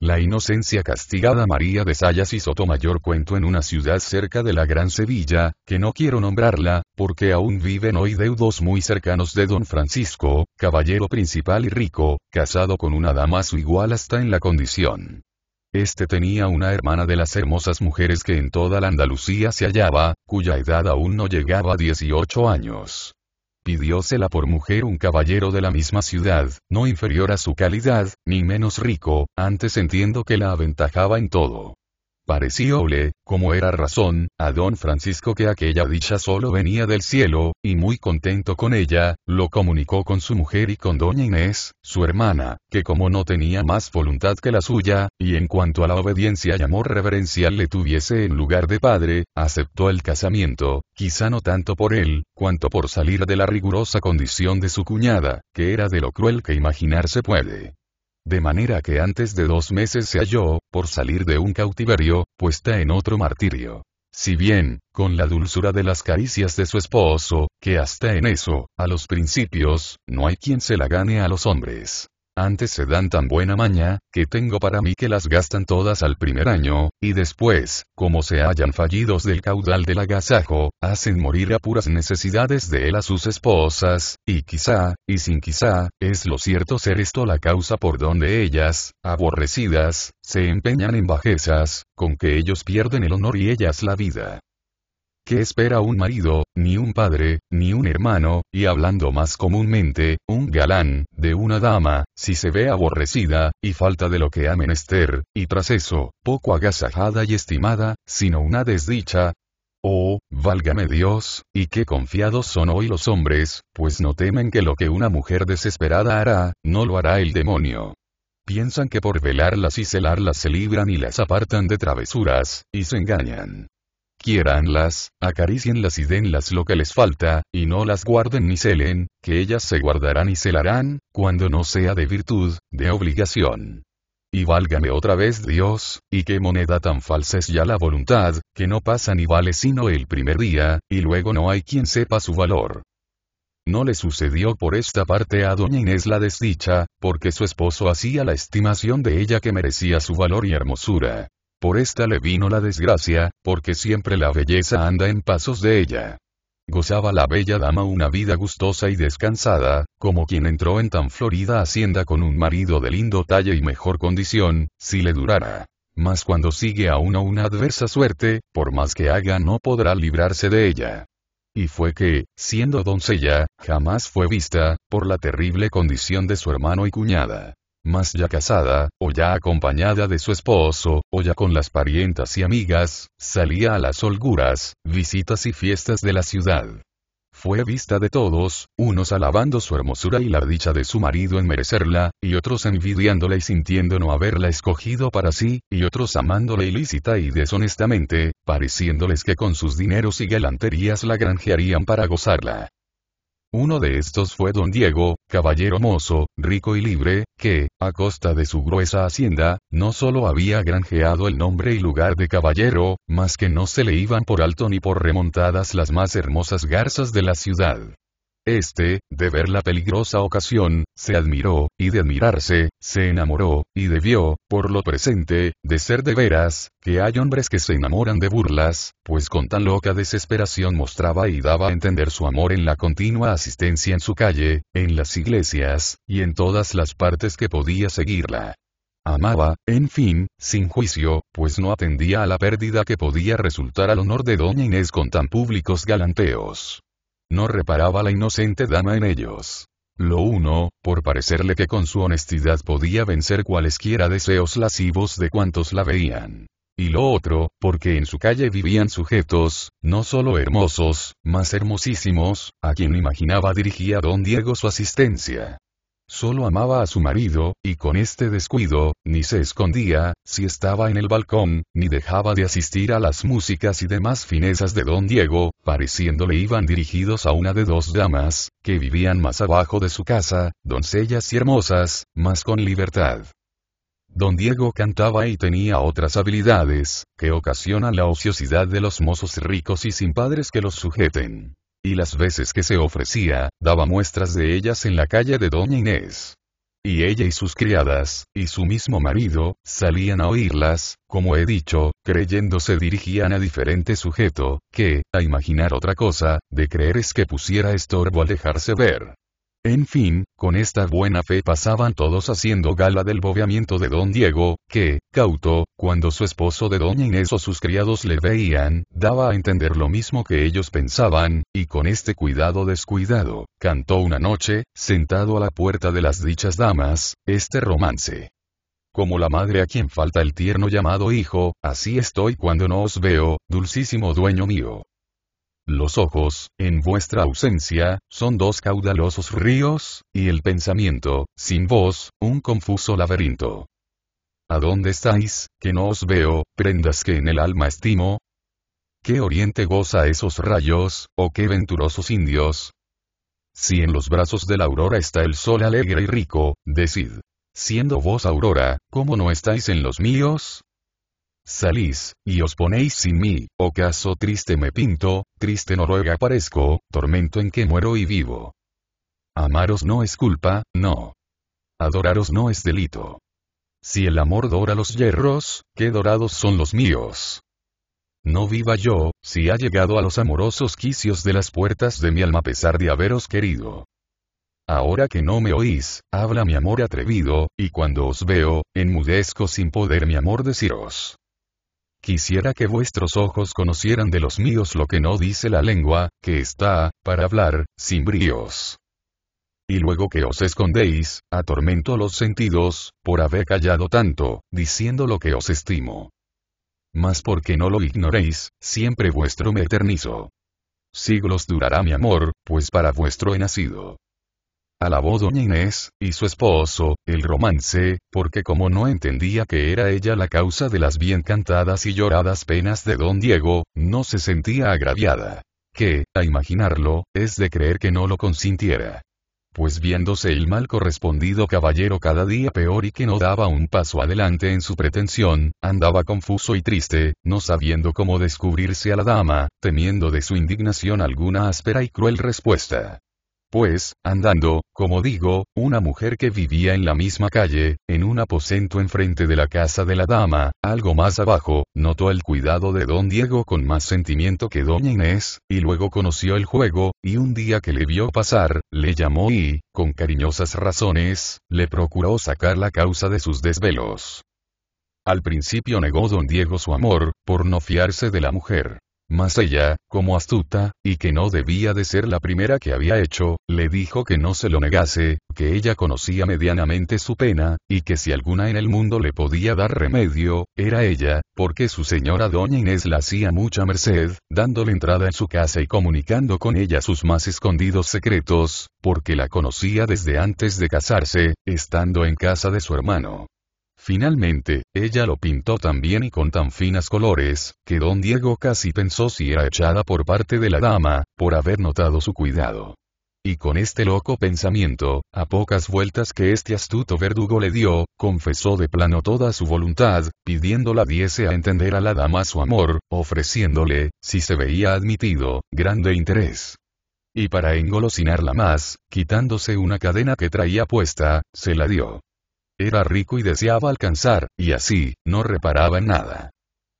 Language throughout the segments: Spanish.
La inocencia castigada María de Sayas y Sotomayor cuento en una ciudad cerca de la Gran Sevilla, que no quiero nombrarla, porque aún viven hoy deudos muy cercanos de don Francisco, caballero principal y rico, casado con una dama su igual hasta en la condición. Este tenía una hermana de las hermosas mujeres que en toda la Andalucía se hallaba, cuya edad aún no llegaba a 18 años pidiósela por mujer un caballero de la misma ciudad, no inferior a su calidad, ni menos rico, antes entiendo que la aventajaba en todo. Parecióle, como era razón, a don Francisco que aquella dicha solo venía del cielo, y muy contento con ella, lo comunicó con su mujer y con doña Inés, su hermana, que como no tenía más voluntad que la suya, y en cuanto a la obediencia y amor reverencial le tuviese en lugar de padre, aceptó el casamiento, quizá no tanto por él, cuanto por salir de la rigurosa condición de su cuñada, que era de lo cruel que imaginarse puede de manera que antes de dos meses se halló, por salir de un cautiverio, puesta en otro martirio. Si bien, con la dulzura de las caricias de su esposo, que hasta en eso, a los principios, no hay quien se la gane a los hombres. Antes se dan tan buena maña, que tengo para mí que las gastan todas al primer año, y después, como se hayan fallidos del caudal del agasajo, hacen morir a puras necesidades de él a sus esposas, y quizá, y sin quizá, es lo cierto ser esto la causa por donde ellas, aborrecidas, se empeñan en bajezas, con que ellos pierden el honor y ellas la vida. ¿qué espera un marido, ni un padre, ni un hermano, y hablando más comúnmente, un galán, de una dama, si se ve aborrecida, y falta de lo que ha menester, y tras eso, poco agasajada y estimada, sino una desdicha, Oh, válgame Dios, y qué confiados son hoy los hombres, pues no temen que lo que una mujer desesperada hará, no lo hará el demonio. Piensan que por velarlas y celarlas se libran y las apartan de travesuras, y se engañan. «Quieranlas, acaricienlas y denlas lo que les falta, y no las guarden ni celen, que ellas se guardarán y celarán, cuando no sea de virtud, de obligación. Y válgame otra vez Dios, y qué moneda tan falsa es ya la voluntad, que no pasa ni vale sino el primer día, y luego no hay quien sepa su valor. No le sucedió por esta parte a doña Inés la desdicha, porque su esposo hacía la estimación de ella que merecía su valor y hermosura. Por esta le vino la desgracia, porque siempre la belleza anda en pasos de ella. Gozaba la bella dama una vida gustosa y descansada, como quien entró en tan florida hacienda con un marido de lindo talle y mejor condición, si le durara. Mas cuando sigue a uno una adversa suerte, por más que haga no podrá librarse de ella y fue que, siendo doncella, jamás fue vista, por la terrible condición de su hermano y cuñada. Más ya casada, o ya acompañada de su esposo, o ya con las parientas y amigas, salía a las holguras, visitas y fiestas de la ciudad. Fue vista de todos, unos alabando su hermosura y la dicha de su marido en merecerla, y otros envidiándola y sintiendo no haberla escogido para sí, y otros amándola ilícita y deshonestamente, pareciéndoles que con sus dineros y galanterías la granjearían para gozarla. Uno de estos fue don Diego, caballero mozo, rico y libre, que, a costa de su gruesa hacienda, no solo había granjeado el nombre y lugar de caballero, mas que no se le iban por alto ni por remontadas las más hermosas garzas de la ciudad. Este, de ver la peligrosa ocasión, se admiró, y de admirarse, se enamoró, y debió, por lo presente, de ser de veras, que hay hombres que se enamoran de burlas, pues con tan loca desesperación mostraba y daba a entender su amor en la continua asistencia en su calle, en las iglesias, y en todas las partes que podía seguirla amaba, en fin, sin juicio, pues no atendía a la pérdida que podía resultar al honor de doña Inés con tan públicos galanteos. No reparaba la inocente dama en ellos. Lo uno, por parecerle que con su honestidad podía vencer cualesquiera deseos lascivos de cuantos la veían. Y lo otro, porque en su calle vivían sujetos, no solo hermosos, más hermosísimos, a quien imaginaba dirigía don Diego su asistencia. Solo amaba a su marido, y con este descuido, ni se escondía, si estaba en el balcón, ni dejaba de asistir a las músicas y demás finezas de don Diego, pareciéndole iban dirigidos a una de dos damas, que vivían más abajo de su casa, doncellas y hermosas, más con libertad. Don Diego cantaba y tenía otras habilidades, que ocasionan la ociosidad de los mozos ricos y sin padres que los sujeten y las veces que se ofrecía, daba muestras de ellas en la calle de Doña Inés. Y ella y sus criadas, y su mismo marido, salían a oírlas, como he dicho, creyendo se dirigían a diferente sujeto, que, a imaginar otra cosa, de creer es que pusiera estorbo al dejarse ver. En fin, con esta buena fe pasaban todos haciendo gala del bobeamiento de don Diego, que, cauto, cuando su esposo de doña Inés o sus criados le veían, daba a entender lo mismo que ellos pensaban, y con este cuidado descuidado, cantó una noche, sentado a la puerta de las dichas damas, este romance. Como la madre a quien falta el tierno llamado hijo, así estoy cuando no os veo, dulcísimo dueño mío. Los ojos, en vuestra ausencia, son dos caudalosos ríos, y el pensamiento, sin vos, un confuso laberinto. ¿A dónde estáis, que no os veo, prendas que en el alma estimo? ¿Qué oriente goza esos rayos, o qué venturosos indios? Si en los brazos de la aurora está el sol alegre y rico, decid. Siendo vos aurora, ¿cómo no estáis en los míos? salís, y os ponéis sin mí, o caso triste me pinto, triste Noruega parezco, tormento en que muero y vivo. Amaros no es culpa, no. Adoraros no es delito. Si el amor dora los hierros, qué dorados son los míos. No viva yo, si ha llegado a los amorosos quicios de las puertas de mi alma a pesar de haberos querido. Ahora que no me oís, habla mi amor atrevido, y cuando os veo, enmudezco sin poder mi amor deciros. Quisiera que vuestros ojos conocieran de los míos lo que no dice la lengua, que está, para hablar, sin bríos. Y luego que os escondéis, atormento los sentidos, por haber callado tanto, diciendo lo que os estimo. Mas porque no lo ignoréis, siempre vuestro me eternizo. Siglos durará mi amor, pues para vuestro he nacido. Alabó doña Inés, y su esposo, el romance, porque como no entendía que era ella la causa de las bien cantadas y lloradas penas de don Diego, no se sentía agraviada. Que, a imaginarlo, es de creer que no lo consintiera pues viéndose el mal correspondido caballero cada día peor y que no daba un paso adelante en su pretensión, andaba confuso y triste, no sabiendo cómo descubrirse a la dama, temiendo de su indignación alguna áspera y cruel respuesta. Pues, andando, como digo, una mujer que vivía en la misma calle, en un aposento enfrente de la casa de la dama, algo más abajo, notó el cuidado de don Diego con más sentimiento que doña Inés, y luego conoció el juego, y un día que le vio pasar, le llamó y, con cariñosas razones, le procuró sacar la causa de sus desvelos. Al principio negó don Diego su amor, por no fiarse de la mujer. Mas ella, como astuta, y que no debía de ser la primera que había hecho, le dijo que no se lo negase, que ella conocía medianamente su pena, y que si alguna en el mundo le podía dar remedio, era ella, porque su señora doña Inés la hacía mucha merced, dándole entrada en su casa y comunicando con ella sus más escondidos secretos, porque la conocía desde antes de casarse, estando en casa de su hermano. Finalmente, ella lo pintó tan bien y con tan finas colores, que don Diego casi pensó si era echada por parte de la dama, por haber notado su cuidado. Y con este loco pensamiento, a pocas vueltas que este astuto verdugo le dio, confesó de plano toda su voluntad, pidiéndola diese a entender a la dama su amor, ofreciéndole, si se veía admitido, grande interés y para engolosinarla más, quitándose una cadena que traía puesta, se la dio. Era rico y deseaba alcanzar, y así, no reparaba en nada.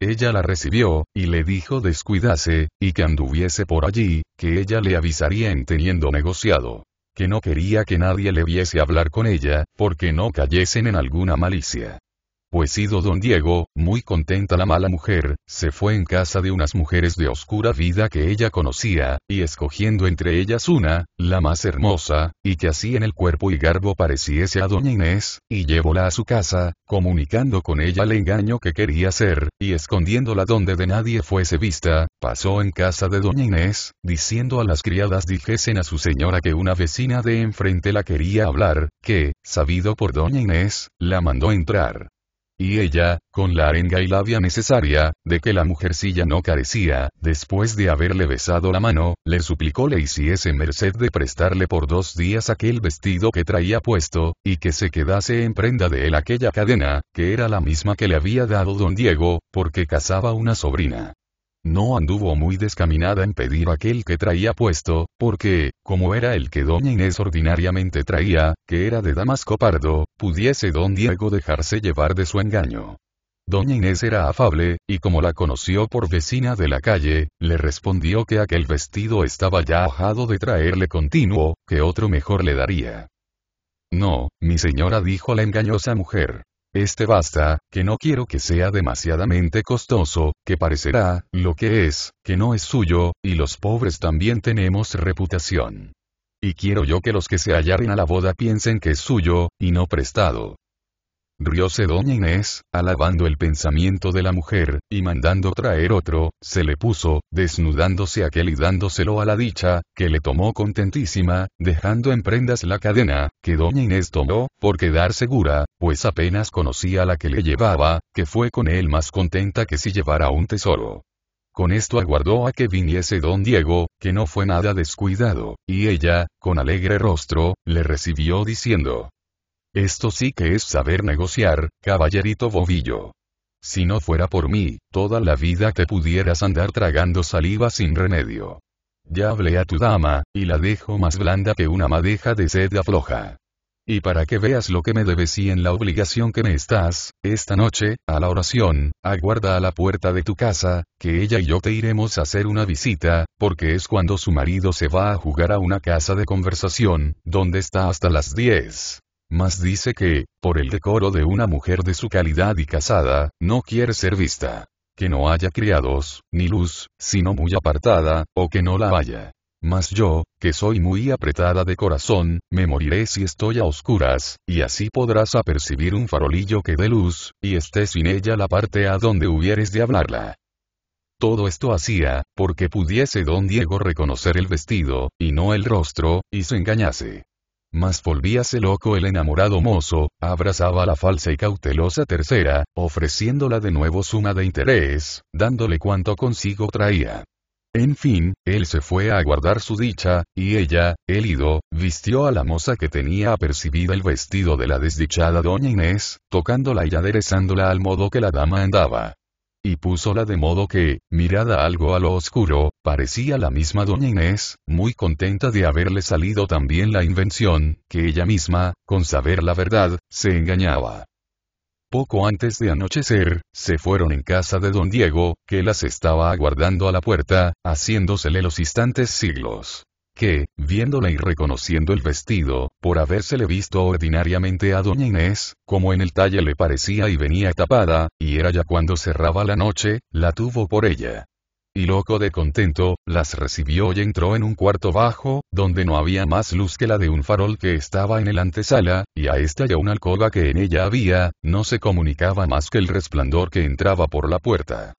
Ella la recibió, y le dijo descuidase, y que anduviese por allí, que ella le avisaría en teniendo negociado. Que no quería que nadie le viese hablar con ella, porque no cayesen en alguna malicia. Pues ido don Diego, muy contenta la mala mujer, se fue en casa de unas mujeres de oscura vida que ella conocía, y escogiendo entre ellas una, la más hermosa, y que así en el cuerpo y garbo pareciese a doña Inés, y llevóla a su casa, comunicando con ella el engaño que quería hacer, y escondiéndola donde de nadie fuese vista, pasó en casa de doña Inés, diciendo a las criadas dijesen a su señora que una vecina de enfrente la quería hablar, que, sabido por doña Inés, la mandó entrar. Y ella, con la arenga y labia necesaria, de que la mujercilla no carecía, después de haberle besado la mano, le suplicó le hiciese merced de prestarle por dos días aquel vestido que traía puesto, y que se quedase en prenda de él aquella cadena, que era la misma que le había dado don Diego, porque casaba una sobrina no anduvo muy descaminada en pedir aquel que traía puesto, porque, como era el que doña Inés ordinariamente traía, que era de damasco pardo, pudiese don Diego dejarse llevar de su engaño. Doña Inés era afable, y como la conoció por vecina de la calle, le respondió que aquel vestido estaba ya ajado de traerle continuo, que otro mejor le daría. No, mi señora dijo la engañosa mujer. Este basta, que no quiero que sea demasiadamente costoso, que parecerá, lo que es, que no es suyo, y los pobres también tenemos reputación. Y quiero yo que los que se hallaren a la boda piensen que es suyo, y no prestado. Rióse doña Inés, alabando el pensamiento de la mujer, y mandando traer otro, se le puso, desnudándose aquel y dándoselo a la dicha, que le tomó contentísima, dejando en prendas la cadena, que doña Inés tomó, por quedar segura, pues apenas conocía a la que le llevaba, que fue con él más contenta que si llevara un tesoro. Con esto aguardó a que viniese don Diego, que no fue nada descuidado, y ella, con alegre rostro, le recibió diciendo, esto sí que es saber negociar, caballerito bobillo. Si no fuera por mí, toda la vida te pudieras andar tragando saliva sin remedio. Ya hablé a tu dama, y la dejo más blanda que una madeja de seda floja. Y para que veas lo que me debes y en la obligación que me estás, esta noche, a la oración, aguarda a la puerta de tu casa, que ella y yo te iremos a hacer una visita, porque es cuando su marido se va a jugar a una casa de conversación, donde está hasta las 10. Mas dice que, por el decoro de una mujer de su calidad y casada, no quiere ser vista. Que no haya criados, ni luz, sino muy apartada, o que no la haya. Mas yo, que soy muy apretada de corazón, me moriré si estoy a oscuras, y así podrás apercibir un farolillo que dé luz, y esté sin ella la parte a donde hubieres de hablarla. Todo esto hacía, porque pudiese don Diego reconocer el vestido, y no el rostro, y se engañase. Mas volvíase loco el enamorado mozo, abrazaba a la falsa y cautelosa tercera, ofreciéndola de nuevo suma de interés, dándole cuanto consigo traía. En fin, él se fue a aguardar su dicha, y ella, el vistió a la moza que tenía apercibida el vestido de la desdichada doña Inés, tocándola y aderezándola al modo que la dama andaba y púsola de modo que, mirada algo a lo oscuro, parecía la misma doña Inés, muy contenta de haberle salido tan bien la invención, que ella misma, con saber la verdad, se engañaba. Poco antes de anochecer, se fueron en casa de don Diego, que las estaba aguardando a la puerta, haciéndosele los instantes siglos que, viéndola y reconociendo el vestido, por habérsele visto ordinariamente a doña Inés, como en el talle le parecía y venía tapada, y era ya cuando cerraba la noche, la tuvo por ella. Y loco de contento, las recibió y entró en un cuarto bajo, donde no había más luz que la de un farol que estaba en el antesala, y a esta ya una alcoba que en ella había, no se comunicaba más que el resplandor que entraba por la puerta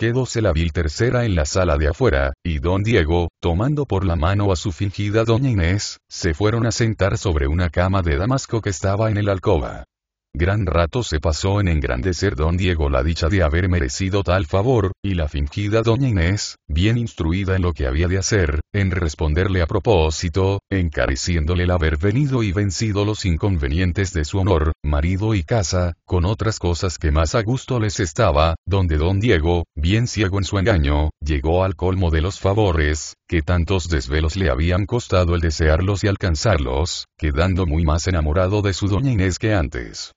quedóse la vil tercera en la sala de afuera, y don Diego, tomando por la mano a su fingida doña Inés, se fueron a sentar sobre una cama de damasco que estaba en el alcoba. Gran rato se pasó en engrandecer don Diego la dicha de haber merecido tal favor, y la fingida doña Inés, bien instruida en lo que había de hacer, en responderle a propósito, encareciéndole el haber venido y vencido los inconvenientes de su honor, marido y casa, con otras cosas que más a gusto les estaba, donde don Diego, bien ciego en su engaño, llegó al colmo de los favores, que tantos desvelos le habían costado el desearlos y alcanzarlos, quedando muy más enamorado de su doña Inés que antes.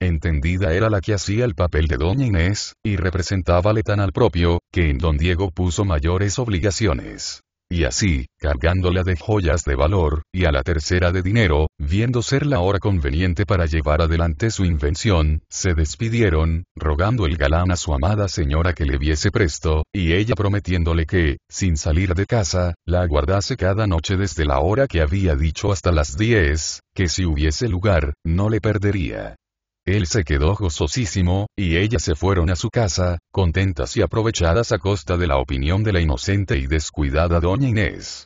Entendida era la que hacía el papel de Doña Inés, y representábale tan al propio, que en Don Diego puso mayores obligaciones. Y así, cargándola de joyas de valor, y a la tercera de dinero, viendo ser la hora conveniente para llevar adelante su invención, se despidieron, rogando el galán a su amada señora que le viese presto, y ella prometiéndole que, sin salir de casa, la aguardase cada noche desde la hora que había dicho hasta las diez, que si hubiese lugar, no le perdería. Él se quedó gozosísimo, y ellas se fueron a su casa, contentas y aprovechadas a costa de la opinión de la inocente y descuidada doña Inés.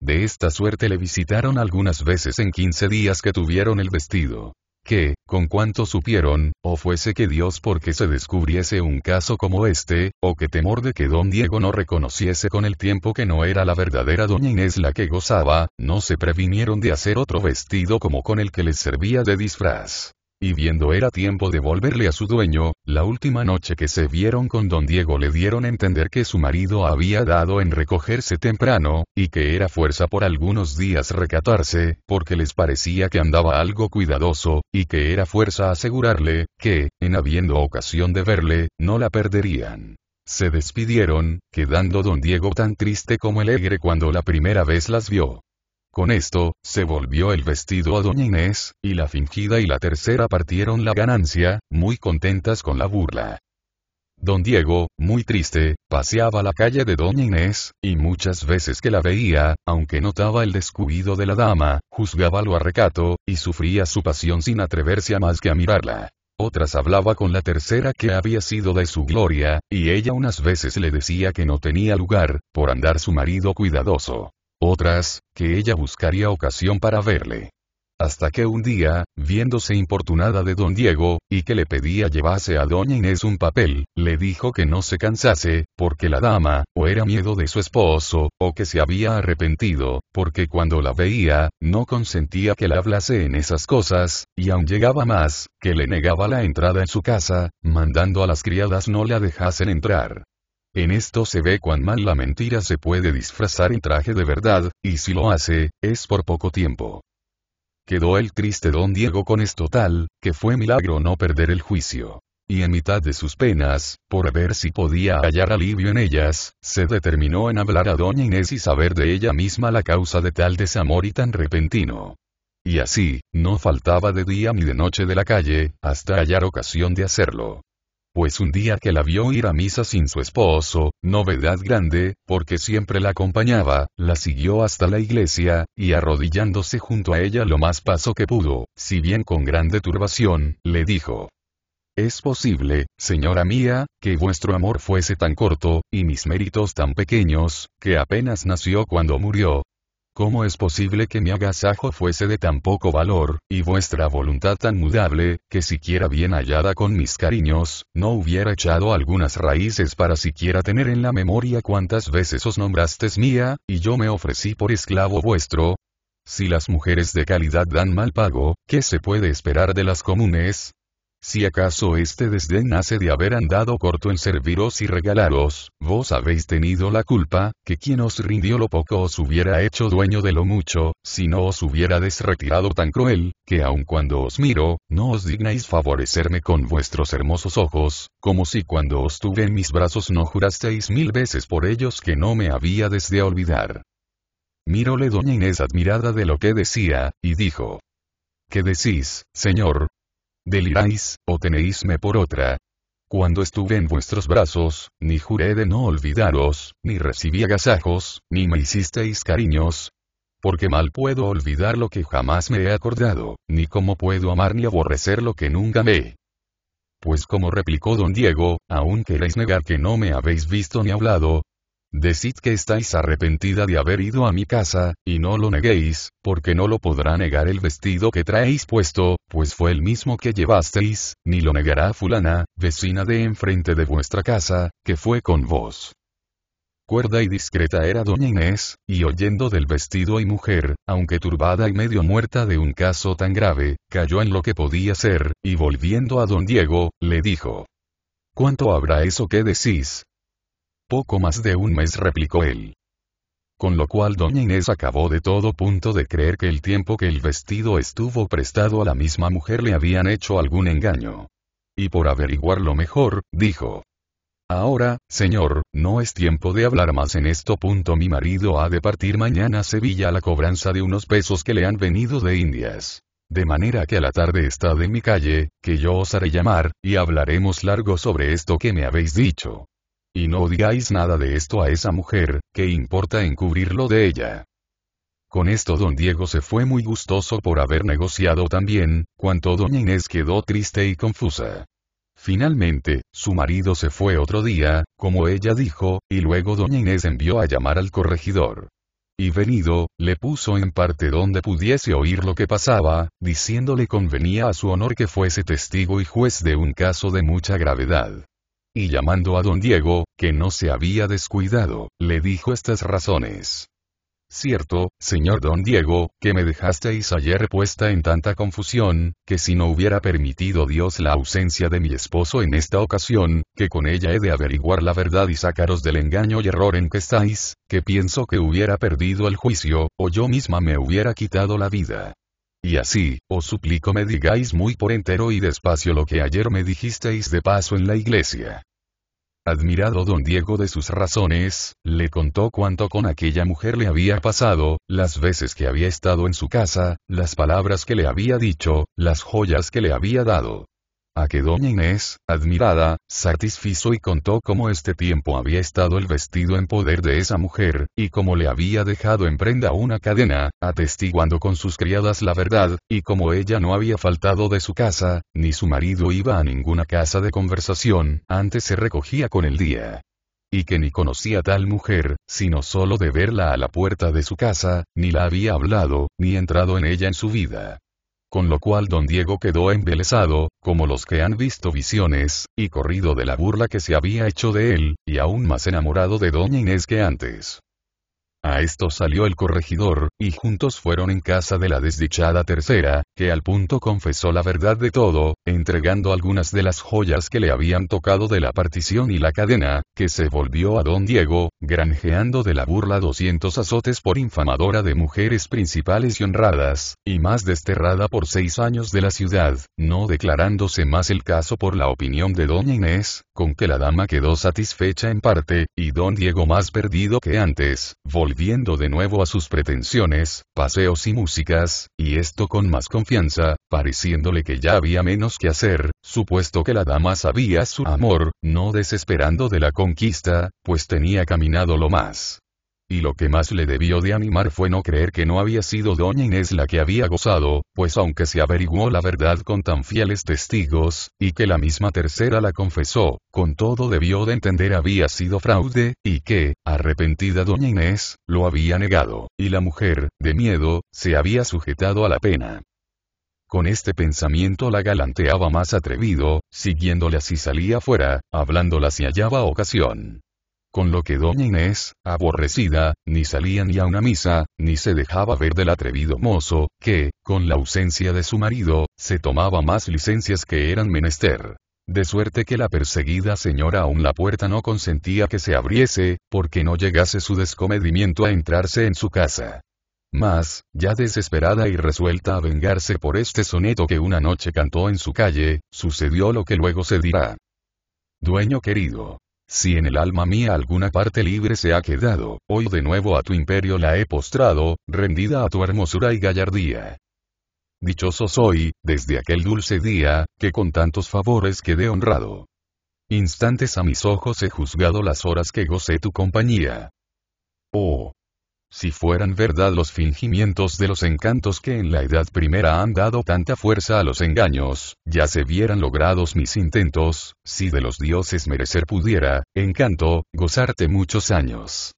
De esta suerte le visitaron algunas veces en quince días que tuvieron el vestido. Que, con cuanto supieron, o fuese que Dios porque se descubriese un caso como este, o que temor de que don Diego no reconociese con el tiempo que no era la verdadera doña Inés la que gozaba, no se previnieron de hacer otro vestido como con el que les servía de disfraz. Y viendo era tiempo de volverle a su dueño, la última noche que se vieron con don Diego le dieron a entender que su marido había dado en recogerse temprano, y que era fuerza por algunos días recatarse, porque les parecía que andaba algo cuidadoso, y que era fuerza asegurarle, que, en habiendo ocasión de verle, no la perderían. Se despidieron, quedando don Diego tan triste como alegre cuando la primera vez las vio. Con esto, se volvió el vestido a doña Inés, y la fingida y la tercera partieron la ganancia, muy contentas con la burla. Don Diego, muy triste, paseaba la calle de Doña Inés, y muchas veces que la veía, aunque notaba el descuido de la dama, juzgaba lo a recato, y sufría su pasión sin atreverse a más que a mirarla. Otras hablaba con la tercera que había sido de su gloria, y ella unas veces le decía que no tenía lugar, por andar su marido cuidadoso. Otras, que ella buscaría ocasión para verle. Hasta que un día, viéndose importunada de don Diego, y que le pedía llevase a doña Inés un papel, le dijo que no se cansase, porque la dama, o era miedo de su esposo, o que se había arrepentido, porque cuando la veía, no consentía que la hablase en esas cosas, y aún llegaba más, que le negaba la entrada en su casa, mandando a las criadas no la dejasen entrar. En esto se ve cuán mal la mentira se puede disfrazar en traje de verdad, y si lo hace, es por poco tiempo. Quedó el triste don Diego con esto tal, que fue milagro no perder el juicio. Y en mitad de sus penas, por ver si podía hallar alivio en ellas, se determinó en hablar a doña Inés y saber de ella misma la causa de tal desamor y tan repentino. Y así, no faltaba de día ni de noche de la calle, hasta hallar ocasión de hacerlo pues un día que la vio ir a misa sin su esposo, novedad grande, porque siempre la acompañaba, la siguió hasta la iglesia, y arrodillándose junto a ella lo más paso que pudo, si bien con grande turbación, le dijo, es posible, señora mía, que vuestro amor fuese tan corto, y mis méritos tan pequeños, que apenas nació cuando murió, ¿Cómo es posible que mi agasajo fuese de tan poco valor, y vuestra voluntad tan mudable, que siquiera bien hallada con mis cariños, no hubiera echado algunas raíces para siquiera tener en la memoria cuántas veces os nombrasteis mía, y yo me ofrecí por esclavo vuestro? Si las mujeres de calidad dan mal pago, ¿qué se puede esperar de las comunes? Si acaso este desdén nace de haber andado corto en serviros y regalaros, vos habéis tenido la culpa, que quien os rindió lo poco os hubiera hecho dueño de lo mucho, si no os hubiera retirado tan cruel, que aun cuando os miro, no os dignáis favorecerme con vuestros hermosos ojos, como si cuando os tuve en mis brazos no jurasteis mil veces por ellos que no me había desde olvidar. Miróle doña Inés admirada de lo que decía, y dijo, ¿Qué decís, señor, ¿Deliráis, o tenéisme por otra? Cuando estuve en vuestros brazos, ni juré de no olvidaros, ni recibí agasajos, ni me hicisteis cariños. Porque mal puedo olvidar lo que jamás me he acordado, ni cómo puedo amar ni aborrecer lo que nunca me. Pues como replicó don Diego, aún queréis negar que no me habéis visto ni hablado, Decid que estáis arrepentida de haber ido a mi casa, y no lo neguéis, porque no lo podrá negar el vestido que traéis puesto, pues fue el mismo que llevasteis, ni lo negará fulana, vecina de enfrente de vuestra casa, que fue con vos. Cuerda y discreta era doña Inés, y oyendo del vestido y mujer, aunque turbada y medio muerta de un caso tan grave, cayó en lo que podía ser, y volviendo a don Diego, le dijo. ¿Cuánto habrá eso que decís, poco más de un mes replicó él. Con lo cual doña Inés acabó de todo punto de creer que el tiempo que el vestido estuvo prestado a la misma mujer le habían hecho algún engaño. Y por averiguarlo mejor, dijo. Ahora, señor, no es tiempo de hablar más en esto. Punto. Mi marido ha de partir mañana a Sevilla a la cobranza de unos pesos que le han venido de Indias. De manera que a la tarde está de mi calle, que yo os haré llamar, y hablaremos largo sobre esto que me habéis dicho. Y no digáis nada de esto a esa mujer, que importa encubrirlo de ella. Con esto don Diego se fue muy gustoso por haber negociado tan bien, cuanto doña Inés quedó triste y confusa. Finalmente, su marido se fue otro día, como ella dijo, y luego doña Inés envió a llamar al corregidor. Y venido, le puso en parte donde pudiese oír lo que pasaba, diciéndole convenía a su honor que fuese testigo y juez de un caso de mucha gravedad. Y llamando a don Diego, que no se había descuidado, le dijo estas razones. Cierto, señor don Diego, que me dejasteis ayer puesta en tanta confusión, que si no hubiera permitido Dios la ausencia de mi esposo en esta ocasión, que con ella he de averiguar la verdad y sacaros del engaño y error en que estáis, que pienso que hubiera perdido el juicio, o yo misma me hubiera quitado la vida. Y así, os suplico me digáis muy por entero y despacio lo que ayer me dijisteis de paso en la iglesia. Admirado don Diego de sus razones, le contó cuánto con aquella mujer le había pasado, las veces que había estado en su casa, las palabras que le había dicho, las joyas que le había dado. A que doña Inés, admirada, satisfizo y contó cómo este tiempo había estado el vestido en poder de esa mujer, y cómo le había dejado en prenda una cadena, atestiguando con sus criadas la verdad, y cómo ella no había faltado de su casa, ni su marido iba a ninguna casa de conversación, antes se recogía con el día y que ni conocía tal mujer, sino solo de verla a la puerta de su casa, ni la había hablado, ni entrado en ella en su vida con lo cual don Diego quedó embelesado, como los que han visto visiones, y corrido de la burla que se había hecho de él, y aún más enamorado de doña Inés que antes. A esto salió el corregidor, y juntos fueron en casa de la desdichada tercera, que al punto confesó la verdad de todo, entregando algunas de las joyas que le habían tocado de la partición y la cadena, que se volvió a don Diego, granjeando de la burla 200 azotes por infamadora de mujeres principales y honradas, y más desterrada por seis años de la ciudad, no declarándose más el caso por la opinión de doña Inés, con que la dama quedó satisfecha en parte, y don Diego más perdido que antes, volvió viendo de nuevo a sus pretensiones, paseos y músicas, y esto con más confianza, pareciéndole que ya había menos que hacer, supuesto que la dama sabía su amor, no desesperando de la conquista, pues tenía caminado lo más y lo que más le debió de animar fue no creer que no había sido doña Inés la que había gozado, pues aunque se averiguó la verdad con tan fieles testigos, y que la misma tercera la confesó, con todo debió de entender había sido fraude, y que, arrepentida doña Inés, lo había negado, y la mujer, de miedo, se había sujetado a la pena. Con este pensamiento la galanteaba más atrevido, siguiéndola si salía fuera, hablándola si hallaba ocasión. Con lo que doña Inés, aborrecida, ni salía ni a una misa, ni se dejaba ver del atrevido mozo, que, con la ausencia de su marido, se tomaba más licencias que eran menester. De suerte que la perseguida señora aún la puerta no consentía que se abriese, porque no llegase su descomedimiento a entrarse en su casa. Mas, ya desesperada y resuelta a vengarse por este soneto que una noche cantó en su calle, sucedió lo que luego se dirá. Dueño querido, si en el alma mía alguna parte libre se ha quedado, hoy de nuevo a tu imperio la he postrado, rendida a tu hermosura y gallardía. Dichoso soy, desde aquel dulce día, que con tantos favores quedé honrado. Instantes a mis ojos he juzgado las horas que gocé tu compañía. Oh, si fueran verdad los fingimientos de los encantos que en la edad primera han dado tanta fuerza a los engaños, ya se vieran logrados mis intentos, si de los dioses merecer pudiera, encanto, gozarte muchos años.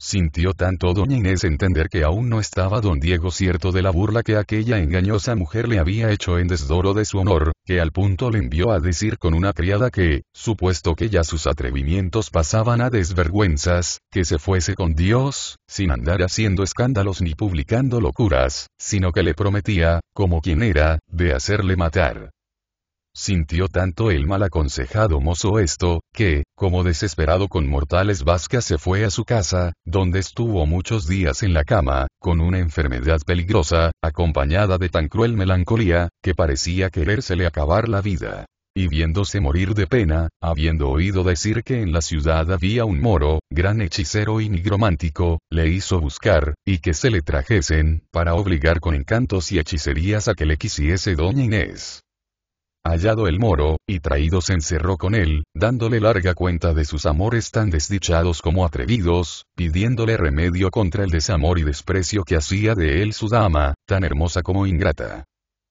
Sintió tanto doña Inés entender que aún no estaba don Diego cierto de la burla que aquella engañosa mujer le había hecho en desdoro de su honor, que al punto le envió a decir con una criada que, supuesto que ya sus atrevimientos pasaban a desvergüenzas, que se fuese con Dios, sin andar haciendo escándalos ni publicando locuras, sino que le prometía, como quien era, de hacerle matar. Sintió tanto el mal aconsejado mozo esto, que, como desesperado con mortales vascas se fue a su casa, donde estuvo muchos días en la cama, con una enfermedad peligrosa, acompañada de tan cruel melancolía, que parecía querérsele acabar la vida y viéndose morir de pena, habiendo oído decir que en la ciudad había un moro, gran hechicero y nigromántico, le hizo buscar, y que se le trajesen, para obligar con encantos y hechicerías a que le quisiese doña Inés hallado el moro, y traído se encerró con él, dándole larga cuenta de sus amores tan desdichados como atrevidos, pidiéndole remedio contra el desamor y desprecio que hacía de él su dama, tan hermosa como ingrata.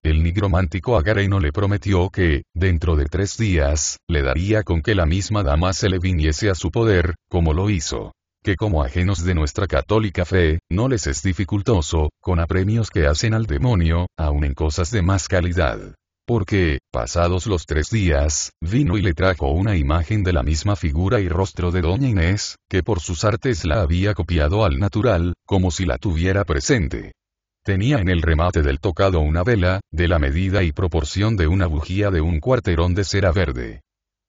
El nigromántico agareno le prometió que, dentro de tres días, le daría con que la misma dama se le viniese a su poder, como lo hizo que como ajenos de nuestra católica fe, no les es dificultoso, con apremios que hacen al demonio, aun en cosas de más calidad. Porque, pasados los tres días, vino y le trajo una imagen de la misma figura y rostro de doña Inés, que por sus artes la había copiado al natural, como si la tuviera presente. Tenía en el remate del tocado una vela, de la medida y proporción de una bujía de un cuarterón de cera verde.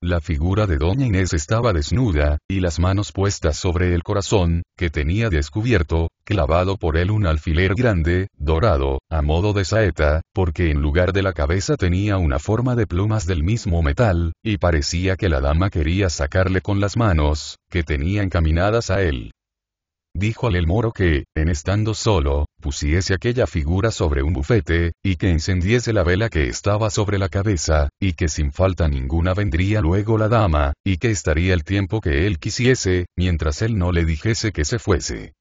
La figura de doña Inés estaba desnuda, y las manos puestas sobre el corazón, que tenía descubierto, clavado por él un alfiler grande, dorado, a modo de saeta, porque en lugar de la cabeza tenía una forma de plumas del mismo metal, y parecía que la dama quería sacarle con las manos, que tenía encaminadas a él. Dijo al el moro que, en estando solo, pusiese aquella figura sobre un bufete, y que encendiese la vela que estaba sobre la cabeza, y que sin falta ninguna vendría luego la dama, y que estaría el tiempo que él quisiese, mientras él no le dijese que se fuese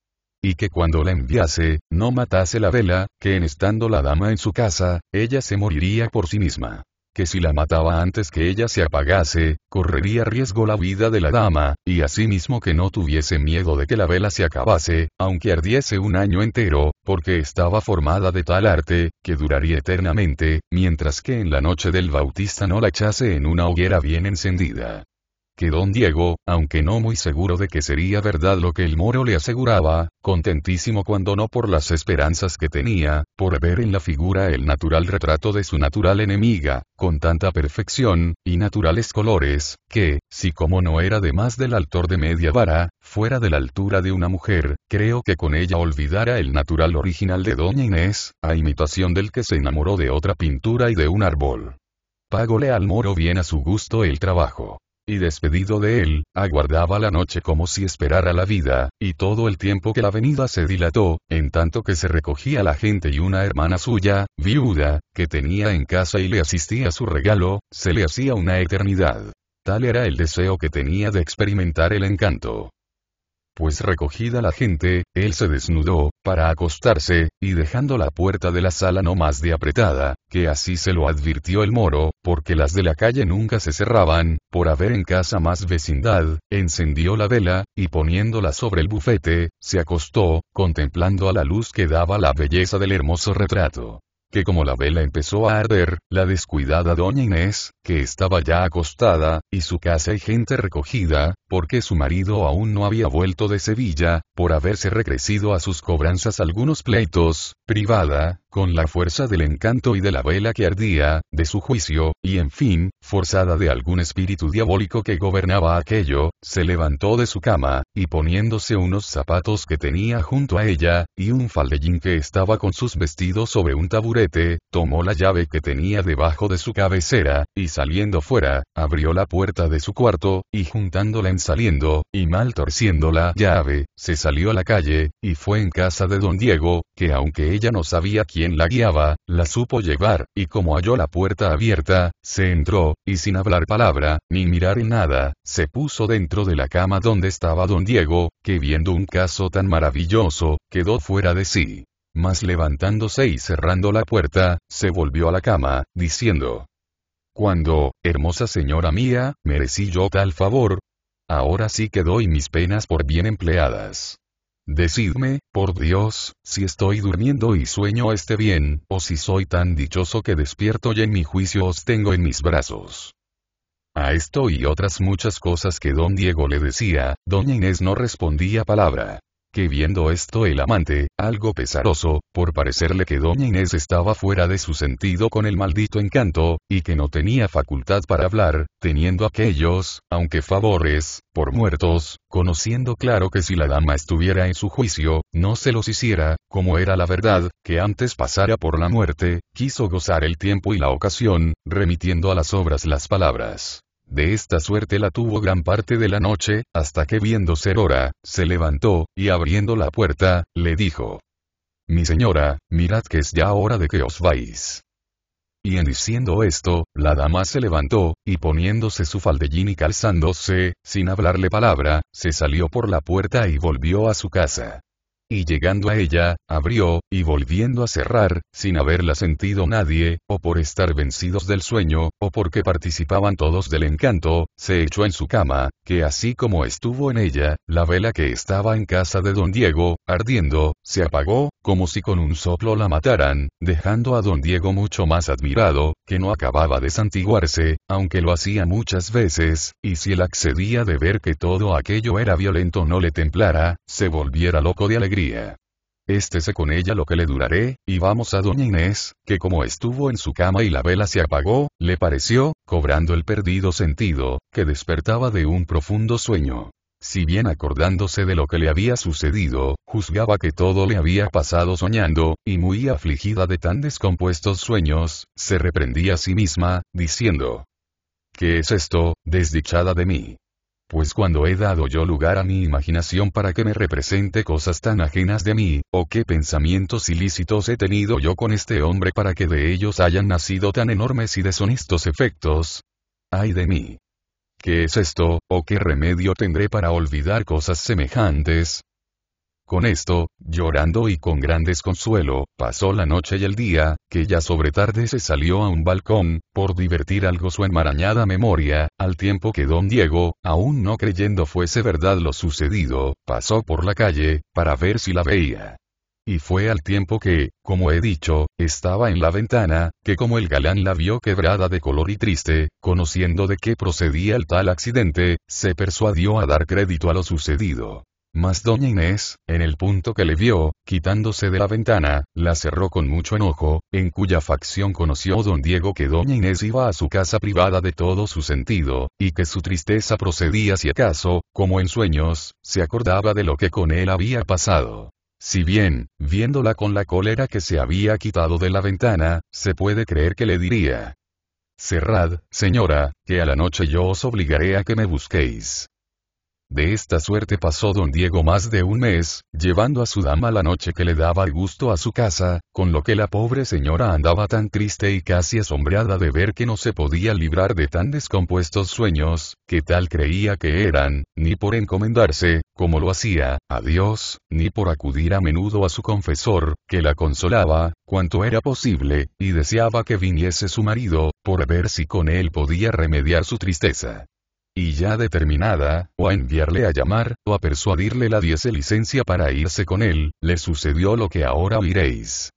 y que cuando la enviase, no matase la vela, que en estando la dama en su casa, ella se moriría por sí misma que si la mataba antes que ella se apagase, correría riesgo la vida de la dama, y asimismo que no tuviese miedo de que la vela se acabase, aunque ardiese un año entero, porque estaba formada de tal arte, que duraría eternamente, mientras que en la noche del bautista no la echase en una hoguera bien encendida que don Diego, aunque no muy seguro de que sería verdad lo que el moro le aseguraba, contentísimo cuando no por las esperanzas que tenía, por ver en la figura el natural retrato de su natural enemiga, con tanta perfección, y naturales colores, que, si como no era de más del altor de media vara, fuera de la altura de una mujer, creo que con ella olvidara el natural original de doña Inés, a imitación del que se enamoró de otra pintura y de un árbol. Págole al moro bien a su gusto el trabajo y despedido de él, aguardaba la noche como si esperara la vida, y todo el tiempo que la venida se dilató, en tanto que se recogía la gente y una hermana suya, viuda, que tenía en casa y le asistía su regalo, se le hacía una eternidad. Tal era el deseo que tenía de experimentar el encanto. Pues recogida la gente, él se desnudó, para acostarse, y dejando la puerta de la sala no más de apretada, que así se lo advirtió el moro, porque las de la calle nunca se cerraban, por haber en casa más vecindad, encendió la vela, y poniéndola sobre el bufete, se acostó, contemplando a la luz que daba la belleza del hermoso retrato que como la vela empezó a arder, la descuidada doña Inés, que estaba ya acostada, y su casa y gente recogida, porque su marido aún no había vuelto de Sevilla, por haberse recrecido a sus cobranzas algunos pleitos, privada, con la fuerza del encanto y de la vela que ardía, de su juicio, y en fin, forzada de algún espíritu diabólico que gobernaba aquello, se levantó de su cama, y poniéndose unos zapatos que tenía junto a ella, y un faldellín que estaba con sus vestidos sobre un taburete, tomó la llave que tenía debajo de su cabecera, y saliendo fuera, abrió la puerta de su cuarto, y juntándola en saliendo, y mal torciendo la llave, se salió a la calle, y fue en casa de don Diego, que aunque ella no sabía quién la guiaba, la supo llevar, y como halló la puerta abierta, se entró, y sin hablar palabra, ni mirar en nada, se puso dentro de la cama donde estaba don Diego, que viendo un caso tan maravilloso, quedó fuera de sí. Mas levantándose y cerrando la puerta, se volvió a la cama, diciendo, Cuando, hermosa señora mía, merecí yo tal favor, ahora sí que doy mis penas por bien empleadas. Decidme, por Dios, si estoy durmiendo y sueño este bien, o si soy tan dichoso que despierto y en mi juicio os tengo en mis brazos. A esto y otras muchas cosas que don Diego le decía, doña Inés no respondía palabra que viendo esto el amante, algo pesaroso, por parecerle que doña Inés estaba fuera de su sentido con el maldito encanto, y que no tenía facultad para hablar, teniendo aquellos, aunque favores, por muertos, conociendo claro que si la dama estuviera en su juicio, no se los hiciera, como era la verdad, que antes pasara por la muerte, quiso gozar el tiempo y la ocasión, remitiendo a las obras las palabras de esta suerte la tuvo gran parte de la noche, hasta que viendo ser hora, se levantó, y abriendo la puerta, le dijo. Mi señora, mirad que es ya hora de que os vais. Y en diciendo esto, la dama se levantó, y poniéndose su faldellín y calzándose, sin hablarle palabra, se salió por la puerta y volvió a su casa y llegando a ella, abrió, y volviendo a cerrar, sin haberla sentido nadie, o por estar vencidos del sueño, o porque participaban todos del encanto, se echó en su cama, que así como estuvo en ella, la vela que estaba en casa de don Diego, ardiendo, se apagó, como si con un soplo la mataran, dejando a don Diego mucho más admirado, que no acababa de santiguarse, aunque lo hacía muchas veces, y si él accedía de ver que todo aquello era violento no le templara, se volviera loco de alegría. Éstese con ella lo que le duraré, y vamos a doña Inés, que como estuvo en su cama y la vela se apagó, le pareció, cobrando el perdido sentido, que despertaba de un profundo sueño. Si bien acordándose de lo que le había sucedido, juzgaba que todo le había pasado soñando, y muy afligida de tan descompuestos sueños, se reprendía a sí misma, diciendo, ¿Qué es esto, desdichada de mí? Pues cuando he dado yo lugar a mi imaginación para que me represente cosas tan ajenas de mí, o qué pensamientos ilícitos he tenido yo con este hombre para que de ellos hayan nacido tan enormes y deshonestos efectos. ¡Ay de mí! ¿Qué es esto, o qué remedio tendré para olvidar cosas semejantes? Con esto, llorando y con gran desconsuelo, pasó la noche y el día, que ya sobre tarde se salió a un balcón, por divertir algo su enmarañada memoria, al tiempo que don Diego, aún no creyendo fuese verdad lo sucedido, pasó por la calle, para ver si la veía. Y fue al tiempo que, como he dicho, estaba en la ventana, que como el galán la vio quebrada de color y triste, conociendo de qué procedía el tal accidente, se persuadió a dar crédito a lo sucedido. Mas doña Inés, en el punto que le vio, quitándose de la ventana, la cerró con mucho enojo, en cuya facción conoció don Diego que doña Inés iba a su casa privada de todo su sentido, y que su tristeza procedía si acaso, como en sueños, se acordaba de lo que con él había pasado. Si bien, viéndola con la cólera que se había quitado de la ventana, se puede creer que le diría, Cerrad, señora, que a la noche yo os obligaré a que me busquéis. De esta suerte pasó don Diego más de un mes, llevando a su dama la noche que le daba gusto a su casa, con lo que la pobre señora andaba tan triste y casi asombrada de ver que no se podía librar de tan descompuestos sueños, que tal creía que eran, ni por encomendarse, como lo hacía, a Dios, ni por acudir a menudo a su confesor, que la consolaba, cuanto era posible, y deseaba que viniese su marido, por ver si con él podía remediar su tristeza. Y ya determinada, o a enviarle a llamar, o a persuadirle la diese licencia para irse con él, le sucedió lo que ahora oiréis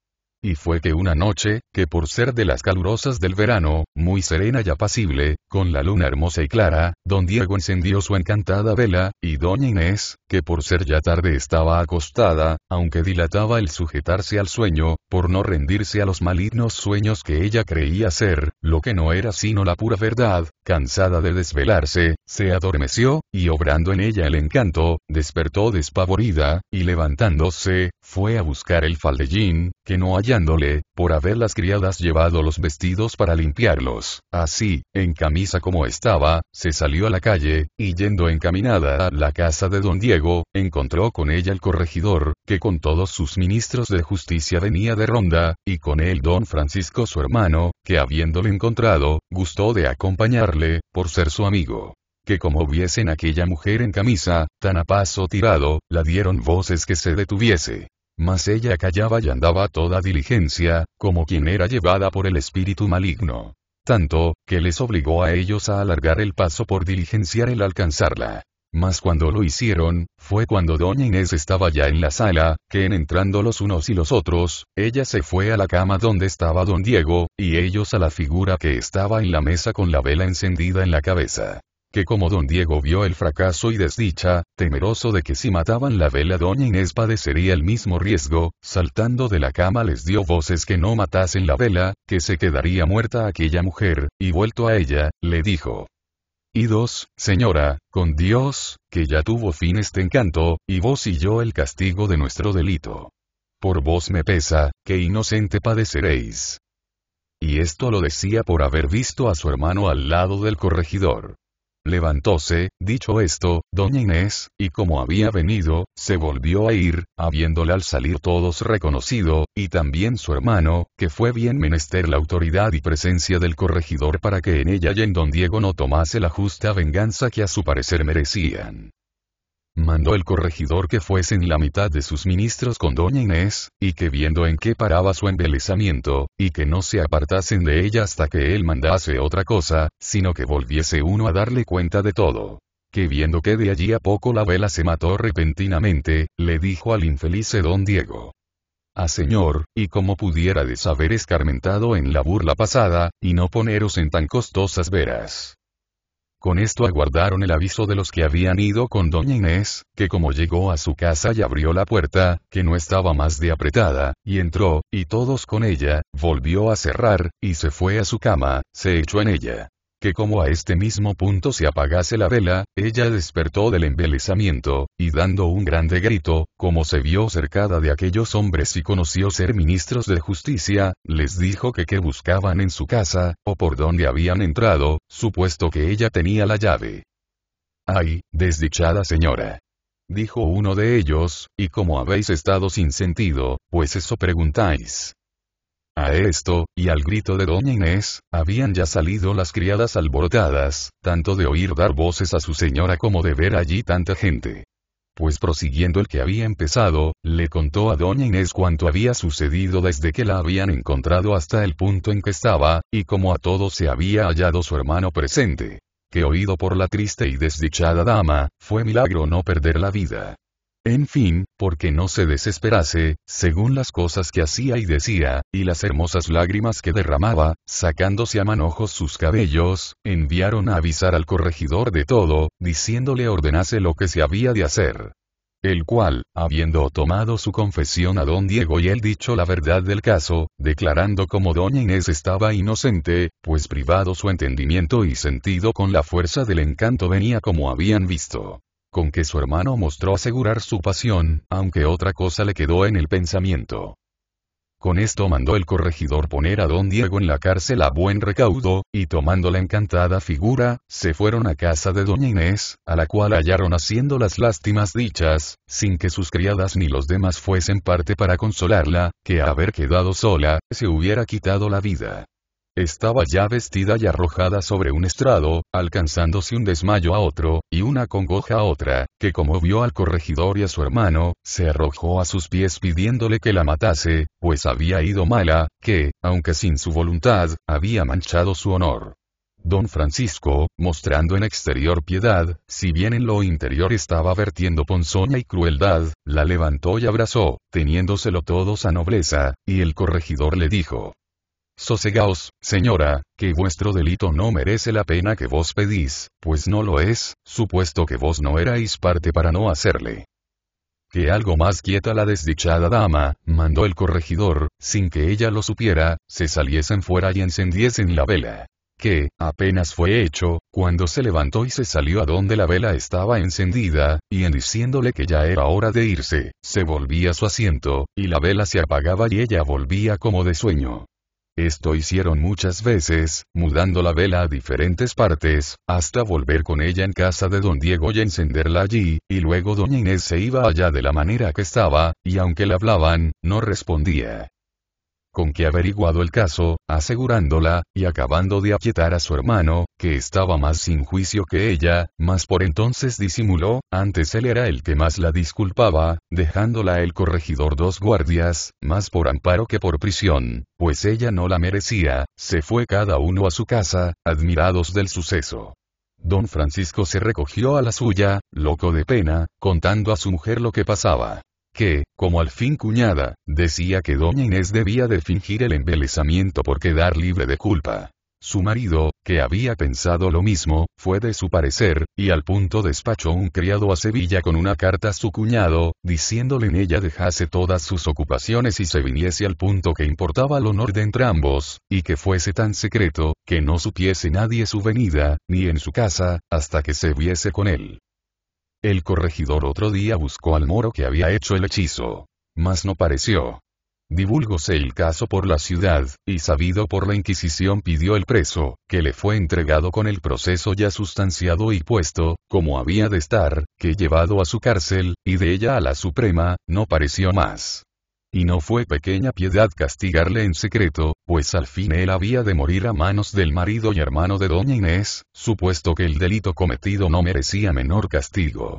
y fue que una noche, que por ser de las calurosas del verano, muy serena y apacible, con la luna hermosa y clara, don Diego encendió su encantada vela, y doña Inés, que por ser ya tarde estaba acostada, aunque dilataba el sujetarse al sueño, por no rendirse a los malignos sueños que ella creía ser, lo que no era sino la pura verdad, cansada de desvelarse, se adormeció, y obrando en ella el encanto, despertó despavorida, y levantándose, fue a buscar el faldellín, que no hallándole, por haber las criadas llevado los vestidos para limpiarlos. Así, en camisa como estaba, se salió a la calle, y yendo encaminada a la casa de don Diego, encontró con ella el corregidor, que con todos sus ministros de justicia venía de ronda, y con él don Francisco su hermano, que habiéndole encontrado, gustó de acompañarle, por ser su amigo que como viesen aquella mujer en camisa, tan a paso tirado, la dieron voces que se detuviese. Mas ella callaba y andaba a toda diligencia, como quien era llevada por el espíritu maligno. Tanto, que les obligó a ellos a alargar el paso por diligenciar el alcanzarla. Mas cuando lo hicieron, fue cuando doña Inés estaba ya en la sala, que en entrando los unos y los otros, ella se fue a la cama donde estaba don Diego, y ellos a la figura que estaba en la mesa con la vela encendida en la cabeza que como don Diego vio el fracaso y desdicha, temeroso de que si mataban la vela doña Inés padecería el mismo riesgo, saltando de la cama les dio voces que no matasen la vela, que se quedaría muerta aquella mujer, y vuelto a ella, le dijo. Idos, señora, con Dios, que ya tuvo fin este encanto, y vos y yo el castigo de nuestro delito. Por vos me pesa, que inocente padeceréis. Y esto lo decía por haber visto a su hermano al lado del corregidor. Levantóse, dicho esto, doña Inés, y como había venido, se volvió a ir, habiéndole al salir todos reconocido, y también su hermano, que fue bien menester la autoridad y presencia del corregidor para que en ella y en don Diego no tomase la justa venganza que a su parecer merecían mandó el corregidor que fuesen la mitad de sus ministros con doña Inés, y que viendo en qué paraba su embelezamiento, y que no se apartasen de ella hasta que él mandase otra cosa, sino que volviese uno a darle cuenta de todo. Que viendo que de allí a poco la vela se mató repentinamente, le dijo al infelice don Diego. Ah señor, y como pudiera haber escarmentado en la burla pasada, y no poneros en tan costosas veras con esto aguardaron el aviso de los que habían ido con doña Inés, que como llegó a su casa y abrió la puerta, que no estaba más de apretada, y entró, y todos con ella, volvió a cerrar, y se fue a su cama, se echó en ella que como a este mismo punto se apagase la vela, ella despertó del embelezamiento, y dando un grande grito, como se vio cercada de aquellos hombres y conoció ser ministros de justicia, les dijo que qué buscaban en su casa, o por dónde habían entrado, supuesto que ella tenía la llave. ¡Ay, desdichada señora! dijo uno de ellos, y como habéis estado sin sentido, pues eso preguntáis. A esto, y al grito de doña Inés, habían ya salido las criadas alborotadas, tanto de oír dar voces a su señora como de ver allí tanta gente. Pues prosiguiendo el que había empezado, le contó a doña Inés cuanto había sucedido desde que la habían encontrado hasta el punto en que estaba, y como a todos se había hallado su hermano presente. Que oído por la triste y desdichada dama, fue milagro no perder la vida. En fin, porque no se desesperase, según las cosas que hacía y decía, y las hermosas lágrimas que derramaba, sacándose a manojos sus cabellos, enviaron a avisar al corregidor de todo, diciéndole ordenase lo que se había de hacer el cual, habiendo tomado su confesión a don Diego y él dicho la verdad del caso, declarando como doña Inés estaba inocente, pues privado su entendimiento y sentido con la fuerza del encanto venía como habían visto con que su hermano mostró asegurar su pasión, aunque otra cosa le quedó en el pensamiento. Con esto mandó el corregidor poner a don Diego en la cárcel a buen recaudo, y tomando la encantada figura, se fueron a casa de doña Inés, a la cual hallaron haciendo las lástimas dichas, sin que sus criadas ni los demás fuesen parte para consolarla, que a haber quedado sola, se hubiera quitado la vida. Estaba ya vestida y arrojada sobre un estrado, alcanzándose un desmayo a otro, y una congoja a otra, que como vio al corregidor y a su hermano, se arrojó a sus pies pidiéndole que la matase, pues había ido mala, que, aunque sin su voluntad, había manchado su honor. Don Francisco, mostrando en exterior piedad, si bien en lo interior estaba vertiendo ponzoña y crueldad, la levantó y abrazó, teniéndoselo todos a nobleza, y el corregidor le dijo, Sosegaos, señora, que vuestro delito no merece la pena que vos pedís, pues no lo es, supuesto que vos no erais parte para no hacerle. Que algo más quieta la desdichada dama, mandó el corregidor, sin que ella lo supiera, se saliesen fuera y encendiesen la vela. Que, apenas fue hecho, cuando se levantó y se salió a donde la vela estaba encendida, y en diciéndole que ya era hora de irse, se volvía a su asiento, y la vela se apagaba y ella volvía como de sueño. Esto hicieron muchas veces, mudando la vela a diferentes partes, hasta volver con ella en casa de don Diego y encenderla allí, y luego doña Inés se iba allá de la manera que estaba, y aunque le hablaban, no respondía con que averiguado el caso, asegurándola, y acabando de aquietar a su hermano, que estaba más sin juicio que ella, mas por entonces disimuló, antes él era el que más la disculpaba, dejándola el corregidor dos guardias, más por amparo que por prisión, pues ella no la merecía, se fue cada uno a su casa, admirados del suceso. Don Francisco se recogió a la suya, loco de pena, contando a su mujer lo que pasaba que, como al fin cuñada, decía que doña Inés debía de fingir el embelezamiento por quedar libre de culpa. Su marido, que había pensado lo mismo, fue de su parecer, y al punto despachó un criado a Sevilla con una carta a su cuñado, diciéndole en ella dejase todas sus ocupaciones y se viniese al punto que importaba el honor de entrambos, y que fuese tan secreto, que no supiese nadie su venida, ni en su casa, hasta que se viese con él. El corregidor otro día buscó al moro que había hecho el hechizo. Mas no pareció. Divulgóse el caso por la ciudad, y sabido por la Inquisición pidió el preso, que le fue entregado con el proceso ya sustanciado y puesto, como había de estar, que llevado a su cárcel, y de ella a la Suprema, no pareció más. Y no fue pequeña piedad castigarle en secreto, pues al fin él había de morir a manos del marido y hermano de doña Inés, supuesto que el delito cometido no merecía menor castigo.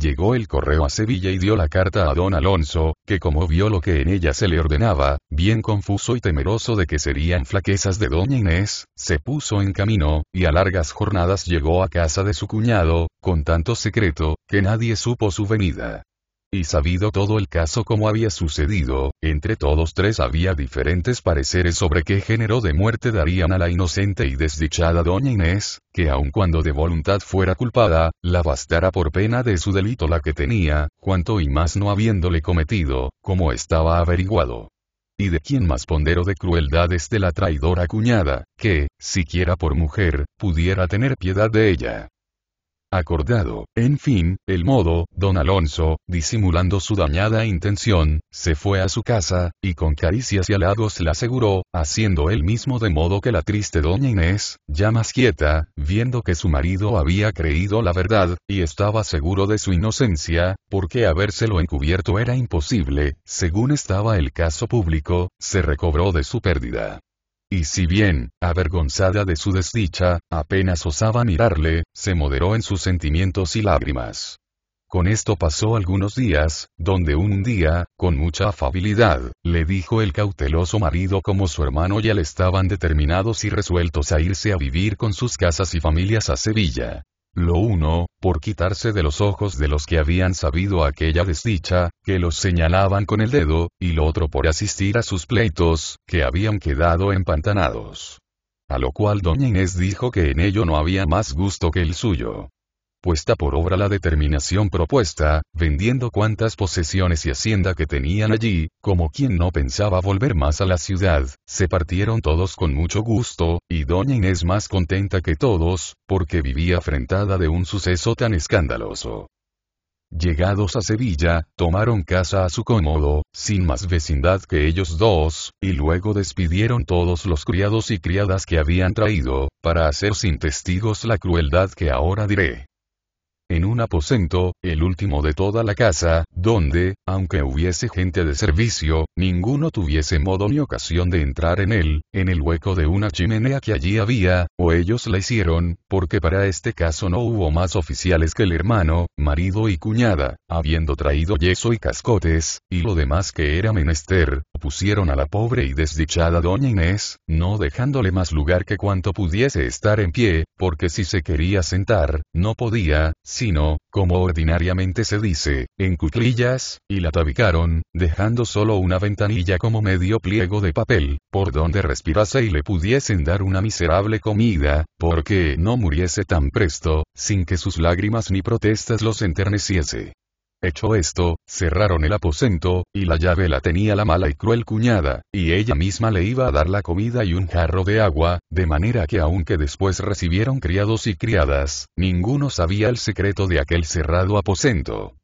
Llegó el correo a Sevilla y dio la carta a don Alonso, que como vio lo que en ella se le ordenaba, bien confuso y temeroso de que serían flaquezas de doña Inés, se puso en camino, y a largas jornadas llegó a casa de su cuñado, con tanto secreto, que nadie supo su venida. Y sabido todo el caso como había sucedido, entre todos tres había diferentes pareceres sobre qué género de muerte darían a la inocente y desdichada doña Inés, que aun cuando de voluntad fuera culpada, la bastara por pena de su delito la que tenía, cuanto y más no habiéndole cometido, como estaba averiguado y de quién más pondero de crueldades de la traidora cuñada, que, siquiera por mujer, pudiera tener piedad de ella acordado. En fin, el modo, don Alonso, disimulando su dañada intención, se fue a su casa, y con caricias y halagos la aseguró, haciendo él mismo de modo que la triste doña Inés, ya más quieta, viendo que su marido había creído la verdad, y estaba seguro de su inocencia, porque habérselo encubierto era imposible, según estaba el caso público, se recobró de su pérdida. Y si bien, avergonzada de su desdicha, apenas osaba mirarle, se moderó en sus sentimientos y lágrimas. Con esto pasó algunos días, donde un día, con mucha afabilidad, le dijo el cauteloso marido como su hermano ya le estaban determinados y resueltos a irse a vivir con sus casas y familias a Sevilla. Lo uno, por quitarse de los ojos de los que habían sabido aquella desdicha, que los señalaban con el dedo, y lo otro por asistir a sus pleitos, que habían quedado empantanados. A lo cual doña Inés dijo que en ello no había más gusto que el suyo puesta por obra la determinación propuesta, vendiendo cuantas posesiones y hacienda que tenían allí, como quien no pensaba volver más a la ciudad, se partieron todos con mucho gusto, y doña Inés más contenta que todos, porque vivía afrentada de un suceso tan escandaloso. Llegados a Sevilla, tomaron casa a su cómodo, sin más vecindad que ellos dos, y luego despidieron todos los criados y criadas que habían traído, para hacer sin testigos la crueldad que ahora diré en un aposento, el último de toda la casa, donde, aunque hubiese gente de servicio, ninguno tuviese modo ni ocasión de entrar en él, en el hueco de una chimenea que allí había, o ellos la hicieron, porque para este caso no hubo más oficiales que el hermano, marido y cuñada, habiendo traído yeso y cascotes, y lo demás que era menester, pusieron a la pobre y desdichada doña Inés, no dejándole más lugar que cuanto pudiese estar en pie, porque si se quería sentar, no podía, sino, como ordinariamente se dice, en cuclillas, y la tabicaron, dejando solo una ventanilla como medio pliego de papel, por donde respirase y le pudiesen dar una miserable comida, porque no muriese tan presto, sin que sus lágrimas ni protestas los enterneciese. Hecho esto, cerraron el aposento, y la llave la tenía la mala y cruel cuñada, y ella misma le iba a dar la comida y un jarro de agua, de manera que aunque después recibieron criados y criadas, ninguno sabía el secreto de aquel cerrado aposento.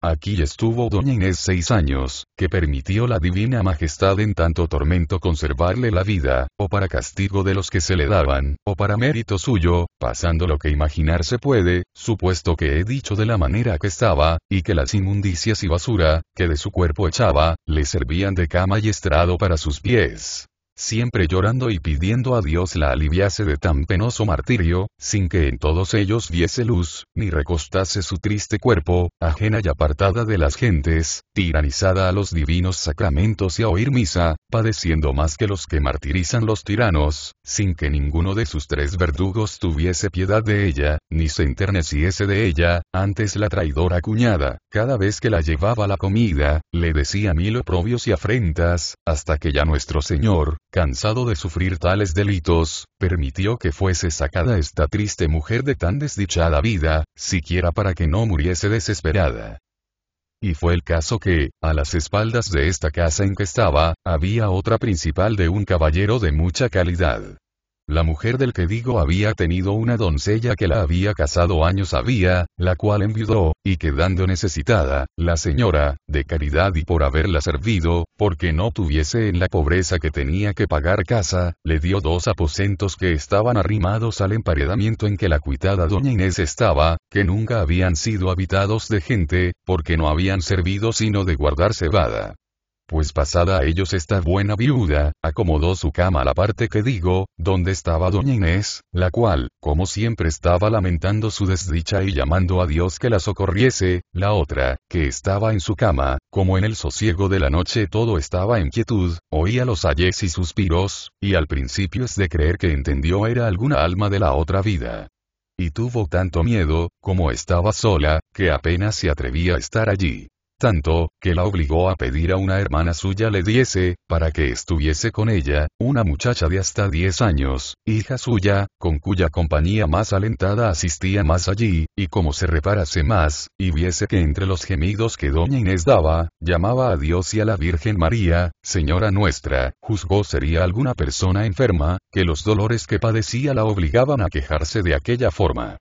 Aquí estuvo doña Inés seis años, que permitió la divina majestad en tanto tormento conservarle la vida, o para castigo de los que se le daban, o para mérito suyo, pasando lo que imaginarse puede, supuesto que he dicho de la manera que estaba, y que las inmundicias y basura, que de su cuerpo echaba, le servían de cama y estrado para sus pies siempre llorando y pidiendo a Dios la aliviase de tan penoso martirio, sin que en todos ellos viese luz, ni recostase su triste cuerpo, ajena y apartada de las gentes, tiranizada a los divinos sacramentos y a oír misa, padeciendo más que los que martirizan los tiranos, sin que ninguno de sus tres verdugos tuviese piedad de ella, ni se enterneciese de ella, antes la traidora cuñada, cada vez que la llevaba la comida, le decía mil oprobios y afrentas, hasta que ya nuestro Señor, Cansado de sufrir tales delitos, permitió que fuese sacada esta triste mujer de tan desdichada vida, siquiera para que no muriese desesperada. Y fue el caso que, a las espaldas de esta casa en que estaba, había otra principal de un caballero de mucha calidad. La mujer del que digo había tenido una doncella que la había casado años había, la cual enviudó, y quedando necesitada, la señora, de caridad y por haberla servido, porque no tuviese en la pobreza que tenía que pagar casa, le dio dos aposentos que estaban arrimados al emparedamiento en que la cuitada doña Inés estaba, que nunca habían sido habitados de gente, porque no habían servido sino de guardar cebada pues pasada a ellos esta buena viuda, acomodó su cama a la parte que digo, donde estaba doña Inés, la cual, como siempre estaba lamentando su desdicha y llamando a Dios que la socorriese, la otra, que estaba en su cama, como en el sosiego de la noche todo estaba en quietud, oía los ayes y suspiros, y al principio es de creer que entendió era alguna alma de la otra vida. Y tuvo tanto miedo, como estaba sola, que apenas se atrevía a estar allí tanto, que la obligó a pedir a una hermana suya le diese, para que estuviese con ella, una muchacha de hasta diez años, hija suya, con cuya compañía más alentada asistía más allí, y como se reparase más, y viese que entre los gemidos que doña Inés daba, llamaba a Dios y a la Virgen María, Señora nuestra, juzgó sería alguna persona enferma, que los dolores que padecía la obligaban a quejarse de aquella forma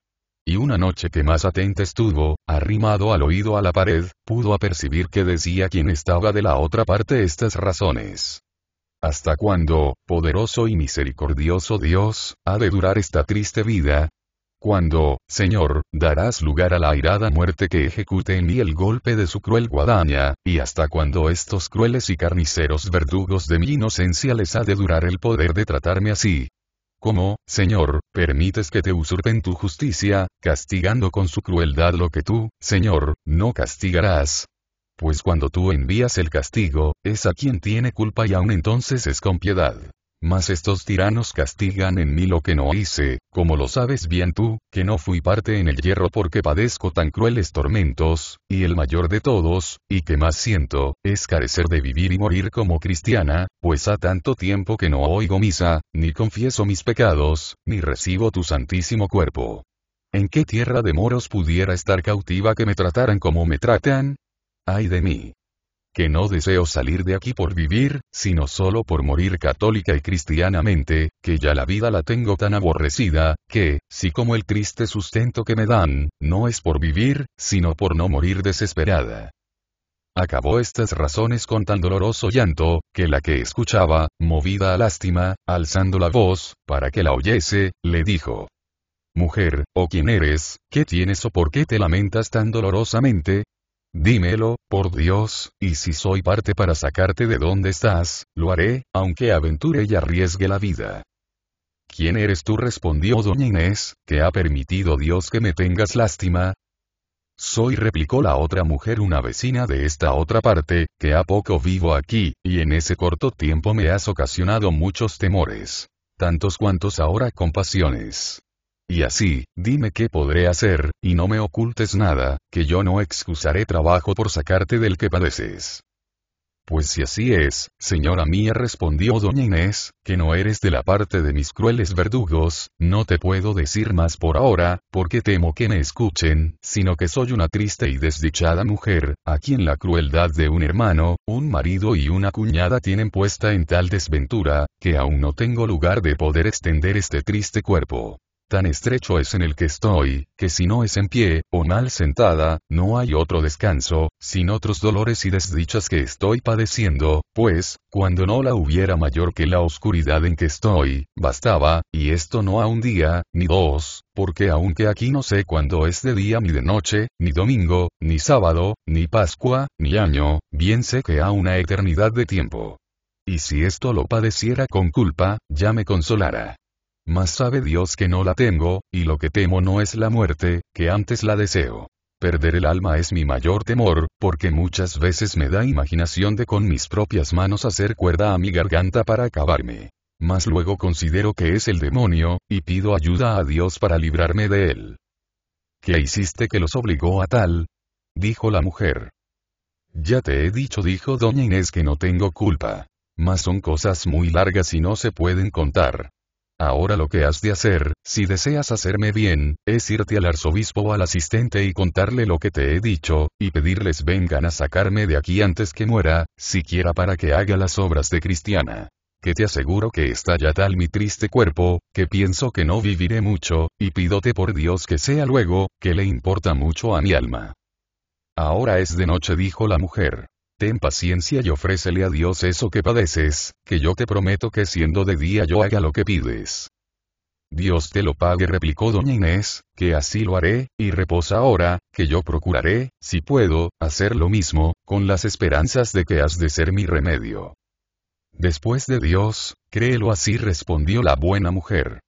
y una noche que más atenta estuvo, arrimado al oído a la pared, pudo apercibir que decía quien estaba de la otra parte estas razones. ¿Hasta cuándo, poderoso y misericordioso Dios, ha de durar esta triste vida? Cuando, Señor, darás lugar a la airada muerte que ejecute en mí el golpe de su cruel guadaña, y hasta cuando estos crueles y carniceros verdugos de mi inocencia les ha de durar el poder de tratarme así, ¿Cómo, Señor, permites que te usurpen tu justicia, castigando con su crueldad lo que tú, Señor, no castigarás. Pues cuando tú envías el castigo, es a quien tiene culpa y aún entonces es con piedad. Mas estos tiranos castigan en mí lo que no hice, como lo sabes bien tú, que no fui parte en el hierro porque padezco tan crueles tormentos, y el mayor de todos, y que más siento, es carecer de vivir y morir como cristiana, pues ha tanto tiempo que no oigo misa, ni confieso mis pecados, ni recibo tu santísimo cuerpo. ¿En qué tierra de moros pudiera estar cautiva que me trataran como me tratan? ¡Ay de mí! que no deseo salir de aquí por vivir, sino solo por morir católica y cristianamente, que ya la vida la tengo tan aborrecida, que, si como el triste sustento que me dan, no es por vivir, sino por no morir desesperada. Acabó estas razones con tan doloroso llanto, que la que escuchaba, movida a lástima, alzando la voz, para que la oyese, le dijo, Mujer, ¿o oh quién eres? ¿Qué tienes o por qué te lamentas tan dolorosamente? Dímelo, por Dios, y si soy parte para sacarte de donde estás, lo haré, aunque aventure y arriesgue la vida. ¿Quién eres tú? respondió doña Inés, que ha permitido Dios que me tengas lástima. Soy, replicó la otra mujer, una vecina de esta otra parte, que a poco vivo aquí, y en ese corto tiempo me has ocasionado muchos temores. Tantos cuantos ahora compasiones. Y así, dime qué podré hacer, y no me ocultes nada, que yo no excusaré trabajo por sacarte del que padeces. Pues si así es, señora mía respondió doña Inés, que no eres de la parte de mis crueles verdugos, no te puedo decir más por ahora, porque temo que me escuchen, sino que soy una triste y desdichada mujer, a quien la crueldad de un hermano, un marido y una cuñada tienen puesta en tal desventura, que aún no tengo lugar de poder extender este triste cuerpo. Tan estrecho es en el que estoy, que si no es en pie, o mal sentada, no hay otro descanso, sin otros dolores y desdichas que estoy padeciendo, pues, cuando no la hubiera mayor que la oscuridad en que estoy, bastaba, y esto no a un día, ni dos, porque aunque aquí no sé cuándo es de día ni de noche, ni domingo, ni sábado, ni Pascua, ni año, bien sé que a una eternidad de tiempo. Y si esto lo padeciera con culpa, ya me consolara. Mas sabe Dios que no la tengo, y lo que temo no es la muerte, que antes la deseo. Perder el alma es mi mayor temor, porque muchas veces me da imaginación de con mis propias manos hacer cuerda a mi garganta para acabarme. Mas luego considero que es el demonio, y pido ayuda a Dios para librarme de él. ¿Qué hiciste que los obligó a tal? dijo la mujer. Ya te he dicho, dijo doña Inés, que no tengo culpa. Mas son cosas muy largas y no se pueden contar. Ahora lo que has de hacer, si deseas hacerme bien, es irte al arzobispo o al asistente y contarle lo que te he dicho, y pedirles vengan a sacarme de aquí antes que muera, siquiera para que haga las obras de cristiana. Que te aseguro que está ya tal mi triste cuerpo, que pienso que no viviré mucho, y pídote por Dios que sea luego, que le importa mucho a mi alma. Ahora es de noche, dijo la mujer. Ten paciencia y ofrécele a Dios eso que padeces, que yo te prometo que siendo de día yo haga lo que pides. Dios te lo pague, replicó doña Inés, que así lo haré, y reposa ahora, que yo procuraré, si puedo, hacer lo mismo, con las esperanzas de que has de ser mi remedio. Después de Dios, créelo así, respondió la buena mujer.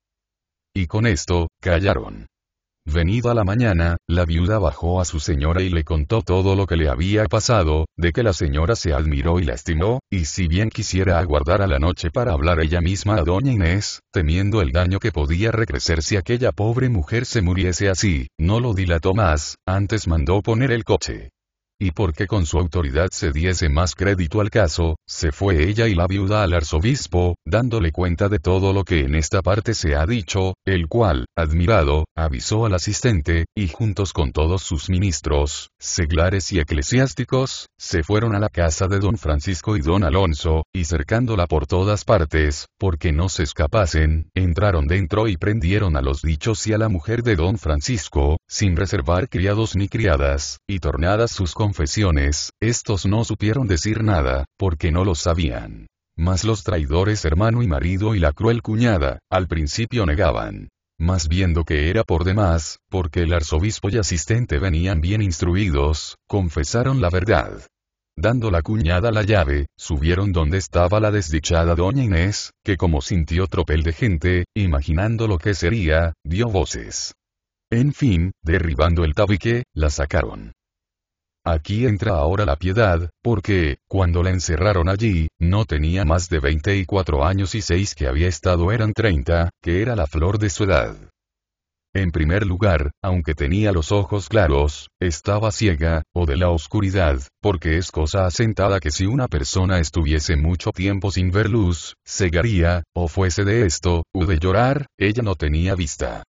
Y con esto, callaron. Venida la mañana, la viuda bajó a su señora y le contó todo lo que le había pasado, de que la señora se admiró y lastimó, y si bien quisiera aguardar a la noche para hablar ella misma a doña Inés, temiendo el daño que podía recrecer si aquella pobre mujer se muriese así, no lo dilató más, antes mandó poner el coche y porque con su autoridad se diese más crédito al caso, se fue ella y la viuda al arzobispo, dándole cuenta de todo lo que en esta parte se ha dicho, el cual, admirado, avisó al asistente, y juntos con todos sus ministros, seglares y eclesiásticos, se fueron a la casa de don Francisco y don Alonso, y cercándola por todas partes, porque no se escapasen, entraron dentro y prendieron a los dichos y a la mujer de don Francisco, sin reservar criados ni criadas, y tornadas sus confesiones, estos no supieron decir nada, porque no lo sabían. Mas los traidores hermano y marido y la cruel cuñada, al principio negaban. Mas viendo que era por demás, porque el arzobispo y asistente venían bien instruidos, confesaron la verdad. Dando la cuñada la llave, subieron donde estaba la desdichada doña Inés, que como sintió tropel de gente, imaginando lo que sería, dio voces. En fin, derribando el tabique, la sacaron. Aquí entra ahora la piedad, porque, cuando la encerraron allí, no tenía más de 24 años y seis que había estado eran 30, que era la flor de su edad. En primer lugar, aunque tenía los ojos claros, estaba ciega, o de la oscuridad, porque es cosa asentada que si una persona estuviese mucho tiempo sin ver luz, cegaría, o fuese de esto, u de llorar, ella no tenía vista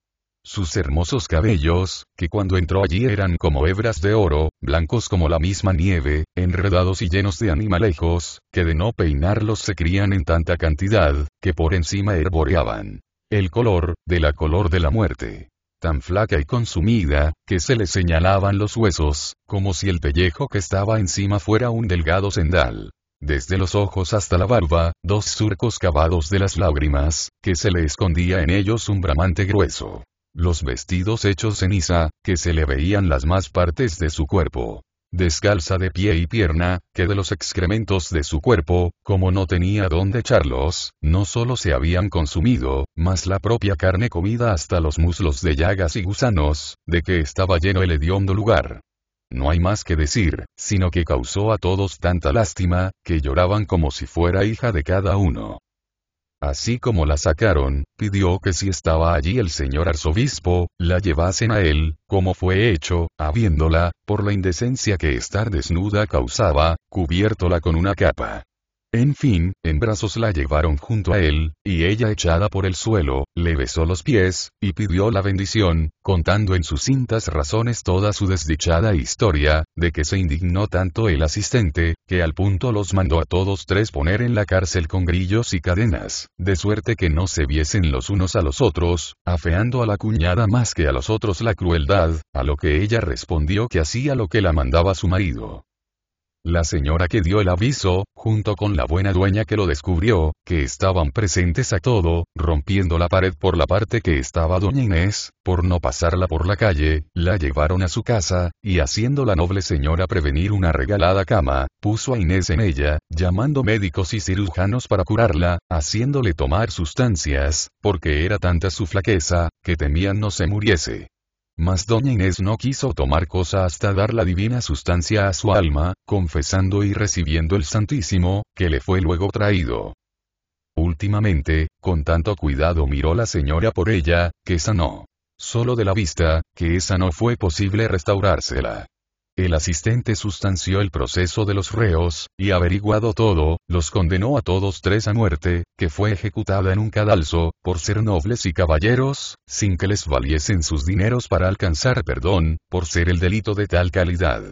sus hermosos cabellos, que cuando entró allí eran como hebras de oro, blancos como la misma nieve, enredados y llenos de animalejos, que de no peinarlos se crían en tanta cantidad, que por encima herboreaban. El color, de la color de la muerte. Tan flaca y consumida, que se le señalaban los huesos, como si el pellejo que estaba encima fuera un delgado sendal desde los ojos hasta la barba, dos surcos cavados de las lágrimas, que se le escondía en ellos un bramante grueso los vestidos hechos ceniza, que se le veían las más partes de su cuerpo. Descalza de pie y pierna, que de los excrementos de su cuerpo, como no tenía dónde echarlos, no solo se habían consumido, más la propia carne comida hasta los muslos de llagas y gusanos, de que estaba lleno el hediondo lugar. No hay más que decir, sino que causó a todos tanta lástima, que lloraban como si fuera hija de cada uno. Así como la sacaron, pidió que si estaba allí el señor arzobispo, la llevasen a él, como fue hecho, habiéndola, por la indecencia que estar desnuda causaba, cubiertola con una capa. En fin, en brazos la llevaron junto a él, y ella echada por el suelo, le besó los pies, y pidió la bendición, contando en sus cintas razones toda su desdichada historia, de que se indignó tanto el asistente, que al punto los mandó a todos tres poner en la cárcel con grillos y cadenas, de suerte que no se viesen los unos a los otros, afeando a la cuñada más que a los otros la crueldad, a lo que ella respondió que hacía lo que la mandaba su marido. La señora que dio el aviso, junto con la buena dueña que lo descubrió, que estaban presentes a todo, rompiendo la pared por la parte que estaba doña Inés, por no pasarla por la calle, la llevaron a su casa, y haciendo la noble señora prevenir una regalada cama, puso a Inés en ella, llamando médicos y cirujanos para curarla, haciéndole tomar sustancias, porque era tanta su flaqueza, que temían no se muriese. Mas doña Inés no quiso tomar cosa hasta dar la divina sustancia a su alma, confesando y recibiendo el Santísimo, que le fue luego traído. Últimamente, con tanto cuidado miró la señora por ella, que sanó. Solo de la vista, que esa no fue posible restaurársela. El asistente sustanció el proceso de los reos, y averiguado todo, los condenó a todos tres a muerte, que fue ejecutada en un cadalso, por ser nobles y caballeros, sin que les valiesen sus dineros para alcanzar perdón, por ser el delito de tal calidad.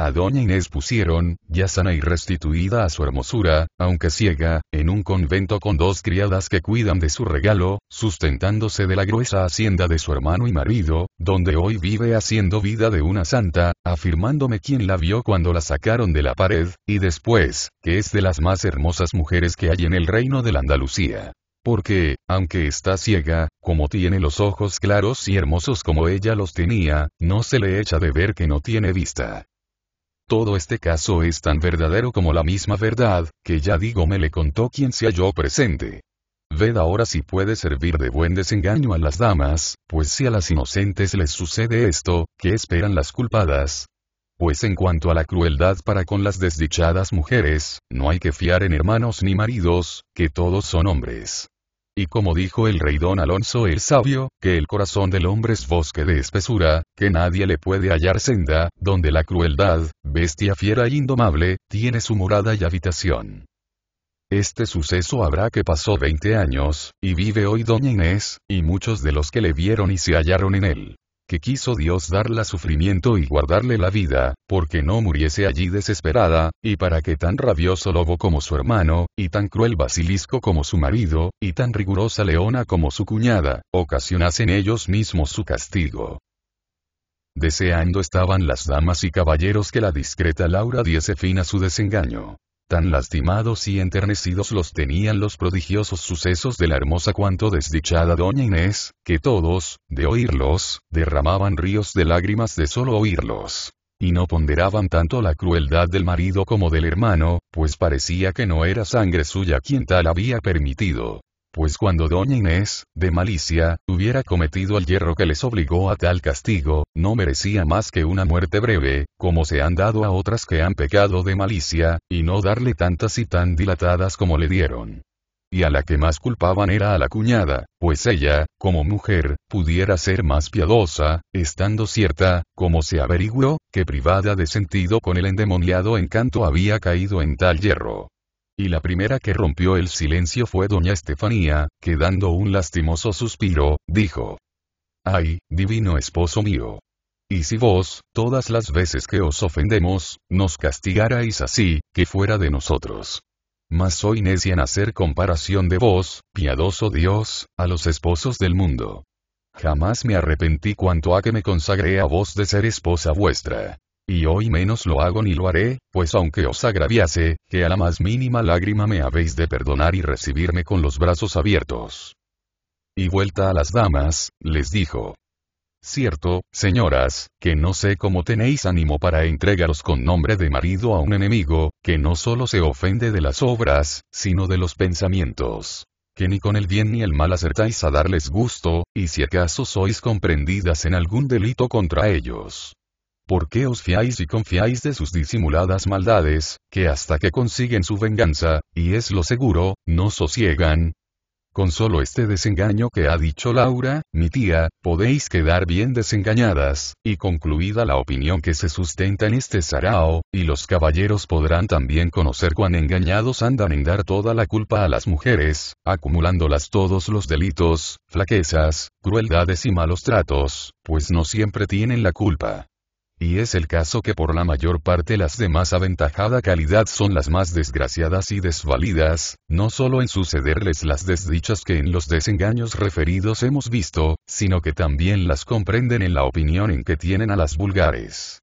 A doña Inés pusieron, ya sana y restituida a su hermosura, aunque ciega, en un convento con dos criadas que cuidan de su regalo, sustentándose de la gruesa hacienda de su hermano y marido, donde hoy vive haciendo vida de una santa, afirmándome quién la vio cuando la sacaron de la pared, y después, que es de las más hermosas mujeres que hay en el reino de la Andalucía. Porque, aunque está ciega, como tiene los ojos claros y hermosos como ella los tenía, no se le echa de ver que no tiene vista. Todo este caso es tan verdadero como la misma verdad, que ya digo me le contó quien se halló presente. Ved ahora si puede servir de buen desengaño a las damas, pues si a las inocentes les sucede esto, ¿qué esperan las culpadas? Pues en cuanto a la crueldad para con las desdichadas mujeres, no hay que fiar en hermanos ni maridos, que todos son hombres. Y como dijo el rey don Alonso el sabio, que el corazón del hombre es bosque de espesura, que nadie le puede hallar senda, donde la crueldad, bestia fiera e indomable, tiene su morada y habitación. Este suceso habrá que pasó 20 años, y vive hoy doña Inés, y muchos de los que le vieron y se hallaron en él que quiso Dios darla sufrimiento y guardarle la vida, porque no muriese allí desesperada, y para que tan rabioso lobo como su hermano, y tan cruel basilisco como su marido, y tan rigurosa leona como su cuñada, ocasionasen ellos mismos su castigo. Deseando estaban las damas y caballeros que la discreta Laura diese fin a su desengaño tan lastimados y enternecidos los tenían los prodigiosos sucesos de la hermosa cuanto desdichada doña Inés, que todos, de oírlos, derramaban ríos de lágrimas de solo oírlos. Y no ponderaban tanto la crueldad del marido como del hermano, pues parecía que no era sangre suya quien tal había permitido. Pues cuando doña Inés, de malicia, hubiera cometido el hierro que les obligó a tal castigo, no merecía más que una muerte breve, como se han dado a otras que han pecado de malicia, y no darle tantas y tan dilatadas como le dieron y a la que más culpaban era a la cuñada, pues ella, como mujer, pudiera ser más piadosa, estando cierta, como se averiguó, que privada de sentido con el endemoniado encanto había caído en tal hierro y la primera que rompió el silencio fue doña Estefanía, que dando un lastimoso suspiro, dijo, Ay, divino esposo mío. Y si vos, todas las veces que os ofendemos, nos castigarais así, que fuera de nosotros. Mas soy necia en hacer comparación de vos, piadoso Dios, a los esposos del mundo. Jamás me arrepentí cuanto a que me consagré a vos de ser esposa vuestra y hoy menos lo hago ni lo haré, pues aunque os agraviase, que a la más mínima lágrima me habéis de perdonar y recibirme con los brazos abiertos. Y vuelta a las damas, les dijo. Cierto, señoras, que no sé cómo tenéis ánimo para entregaros con nombre de marido a un enemigo, que no solo se ofende de las obras, sino de los pensamientos que ni con el bien ni el mal acertáis a darles gusto, y si acaso sois comprendidas en algún delito contra ellos. ¿Por qué os fiáis y confiáis de sus disimuladas maldades, que hasta que consiguen su venganza, y es lo seguro, no sosiegan? Con solo este desengaño que ha dicho Laura, mi tía, podéis quedar bien desengañadas, y concluida la opinión que se sustenta en este sarao, y los caballeros podrán también conocer cuán engañados andan en dar toda la culpa a las mujeres, acumulándolas todos los delitos, flaquezas, crueldades y malos tratos, pues no siempre tienen la culpa y es el caso que por la mayor parte las de más aventajada calidad son las más desgraciadas y desvalidas, no solo en sucederles las desdichas que en los desengaños referidos hemos visto, sino que también las comprenden en la opinión en que tienen a las vulgares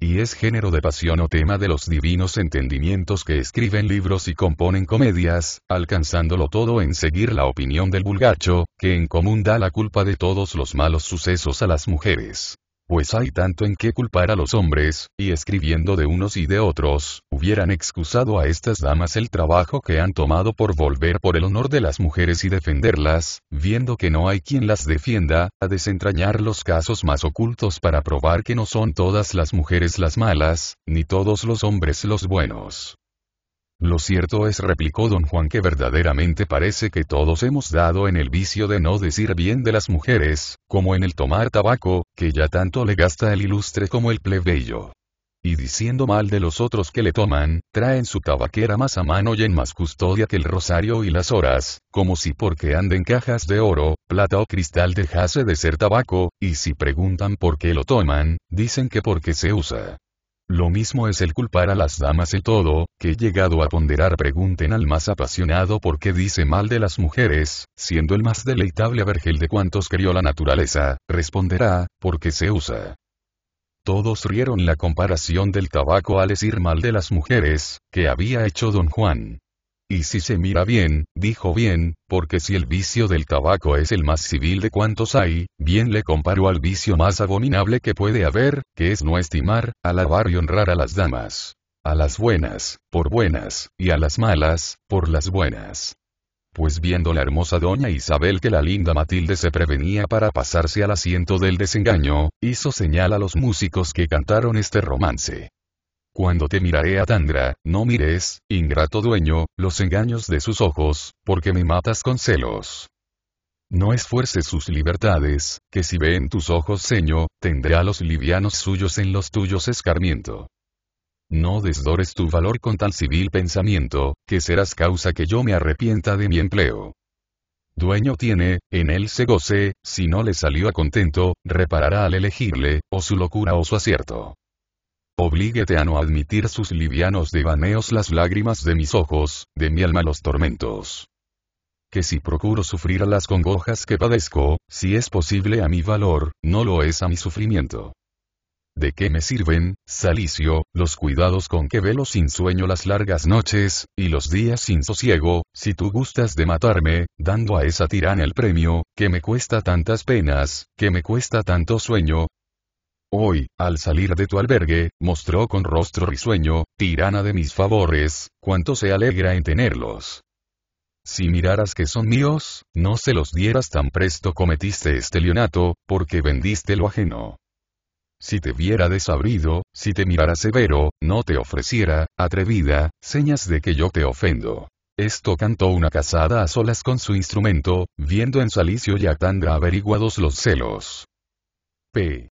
y es género de pasión o tema de los divinos entendimientos que escriben libros y componen comedias, alcanzándolo todo en seguir la opinión del vulgacho, que en común da la culpa de todos los malos sucesos a las mujeres. Pues hay tanto en qué culpar a los hombres, y escribiendo de unos y de otros, hubieran excusado a estas damas el trabajo que han tomado por volver por el honor de las mujeres y defenderlas, viendo que no hay quien las defienda, a desentrañar los casos más ocultos para probar que no son todas las mujeres las malas, ni todos los hombres los buenos. Lo cierto es, replicó don Juan, que verdaderamente parece que todos hemos dado en el vicio de no decir bien de las mujeres, como en el tomar tabaco, que ya tanto le gasta el ilustre como el plebeyo. Y diciendo mal de los otros que le toman, traen su tabaquera más a mano y en más custodia que el rosario y las horas, como si porque anden cajas de oro, plata o cristal dejase de ser tabaco, y si preguntan por qué lo toman, dicen que porque se usa. Lo mismo es el culpar a las damas y todo, que llegado a ponderar pregunten al más apasionado por qué dice mal de las mujeres, siendo el más deleitable vergel de cuantos crió la naturaleza, responderá, porque se usa. Todos rieron la comparación del tabaco al decir mal de las mujeres, que había hecho don Juan. Y si se mira bien, dijo bien, porque si el vicio del tabaco es el más civil de cuantos hay, bien le comparo al vicio más abominable que puede haber, que es no estimar, alabar y honrar a las damas. A las buenas, por buenas, y a las malas, por las buenas. Pues viendo la hermosa doña Isabel que la linda Matilde se prevenía para pasarse al asiento del desengaño, hizo señal a los músicos que cantaron este romance. Cuando te miraré a Tandra, no mires, ingrato dueño, los engaños de sus ojos, porque me matas con celos. No esfuerces sus libertades, que si ve en tus ojos ceño, tendrá los livianos suyos en los tuyos escarmiento. No desdores tu valor con tal civil pensamiento, que serás causa que yo me arrepienta de mi empleo. Dueño tiene, en él se goce, si no le salió a contento, reparará al elegirle, o su locura o su acierto oblíguete a no admitir sus livianos devaneos las lágrimas de mis ojos, de mi alma los tormentos. Que si procuro sufrir a las congojas que padezco, si es posible a mi valor, no lo es a mi sufrimiento. ¿De qué me sirven, Salicio, los cuidados con que velo sin sueño las largas noches, y los días sin sosiego, si tú gustas de matarme, dando a esa tirana el premio, que me cuesta tantas penas, que me cuesta tanto sueño, Hoy, al salir de tu albergue, mostró con rostro risueño, tirana de mis favores, cuánto se alegra en tenerlos. Si miraras que son míos, no se los dieras tan presto cometiste este leonato, porque vendiste lo ajeno. Si te viera desabrido, si te mirara severo, no te ofreciera, atrevida, señas de que yo te ofendo. Esto cantó una casada a solas con su instrumento, viendo en Salicio y tandra averiguados los celos. P.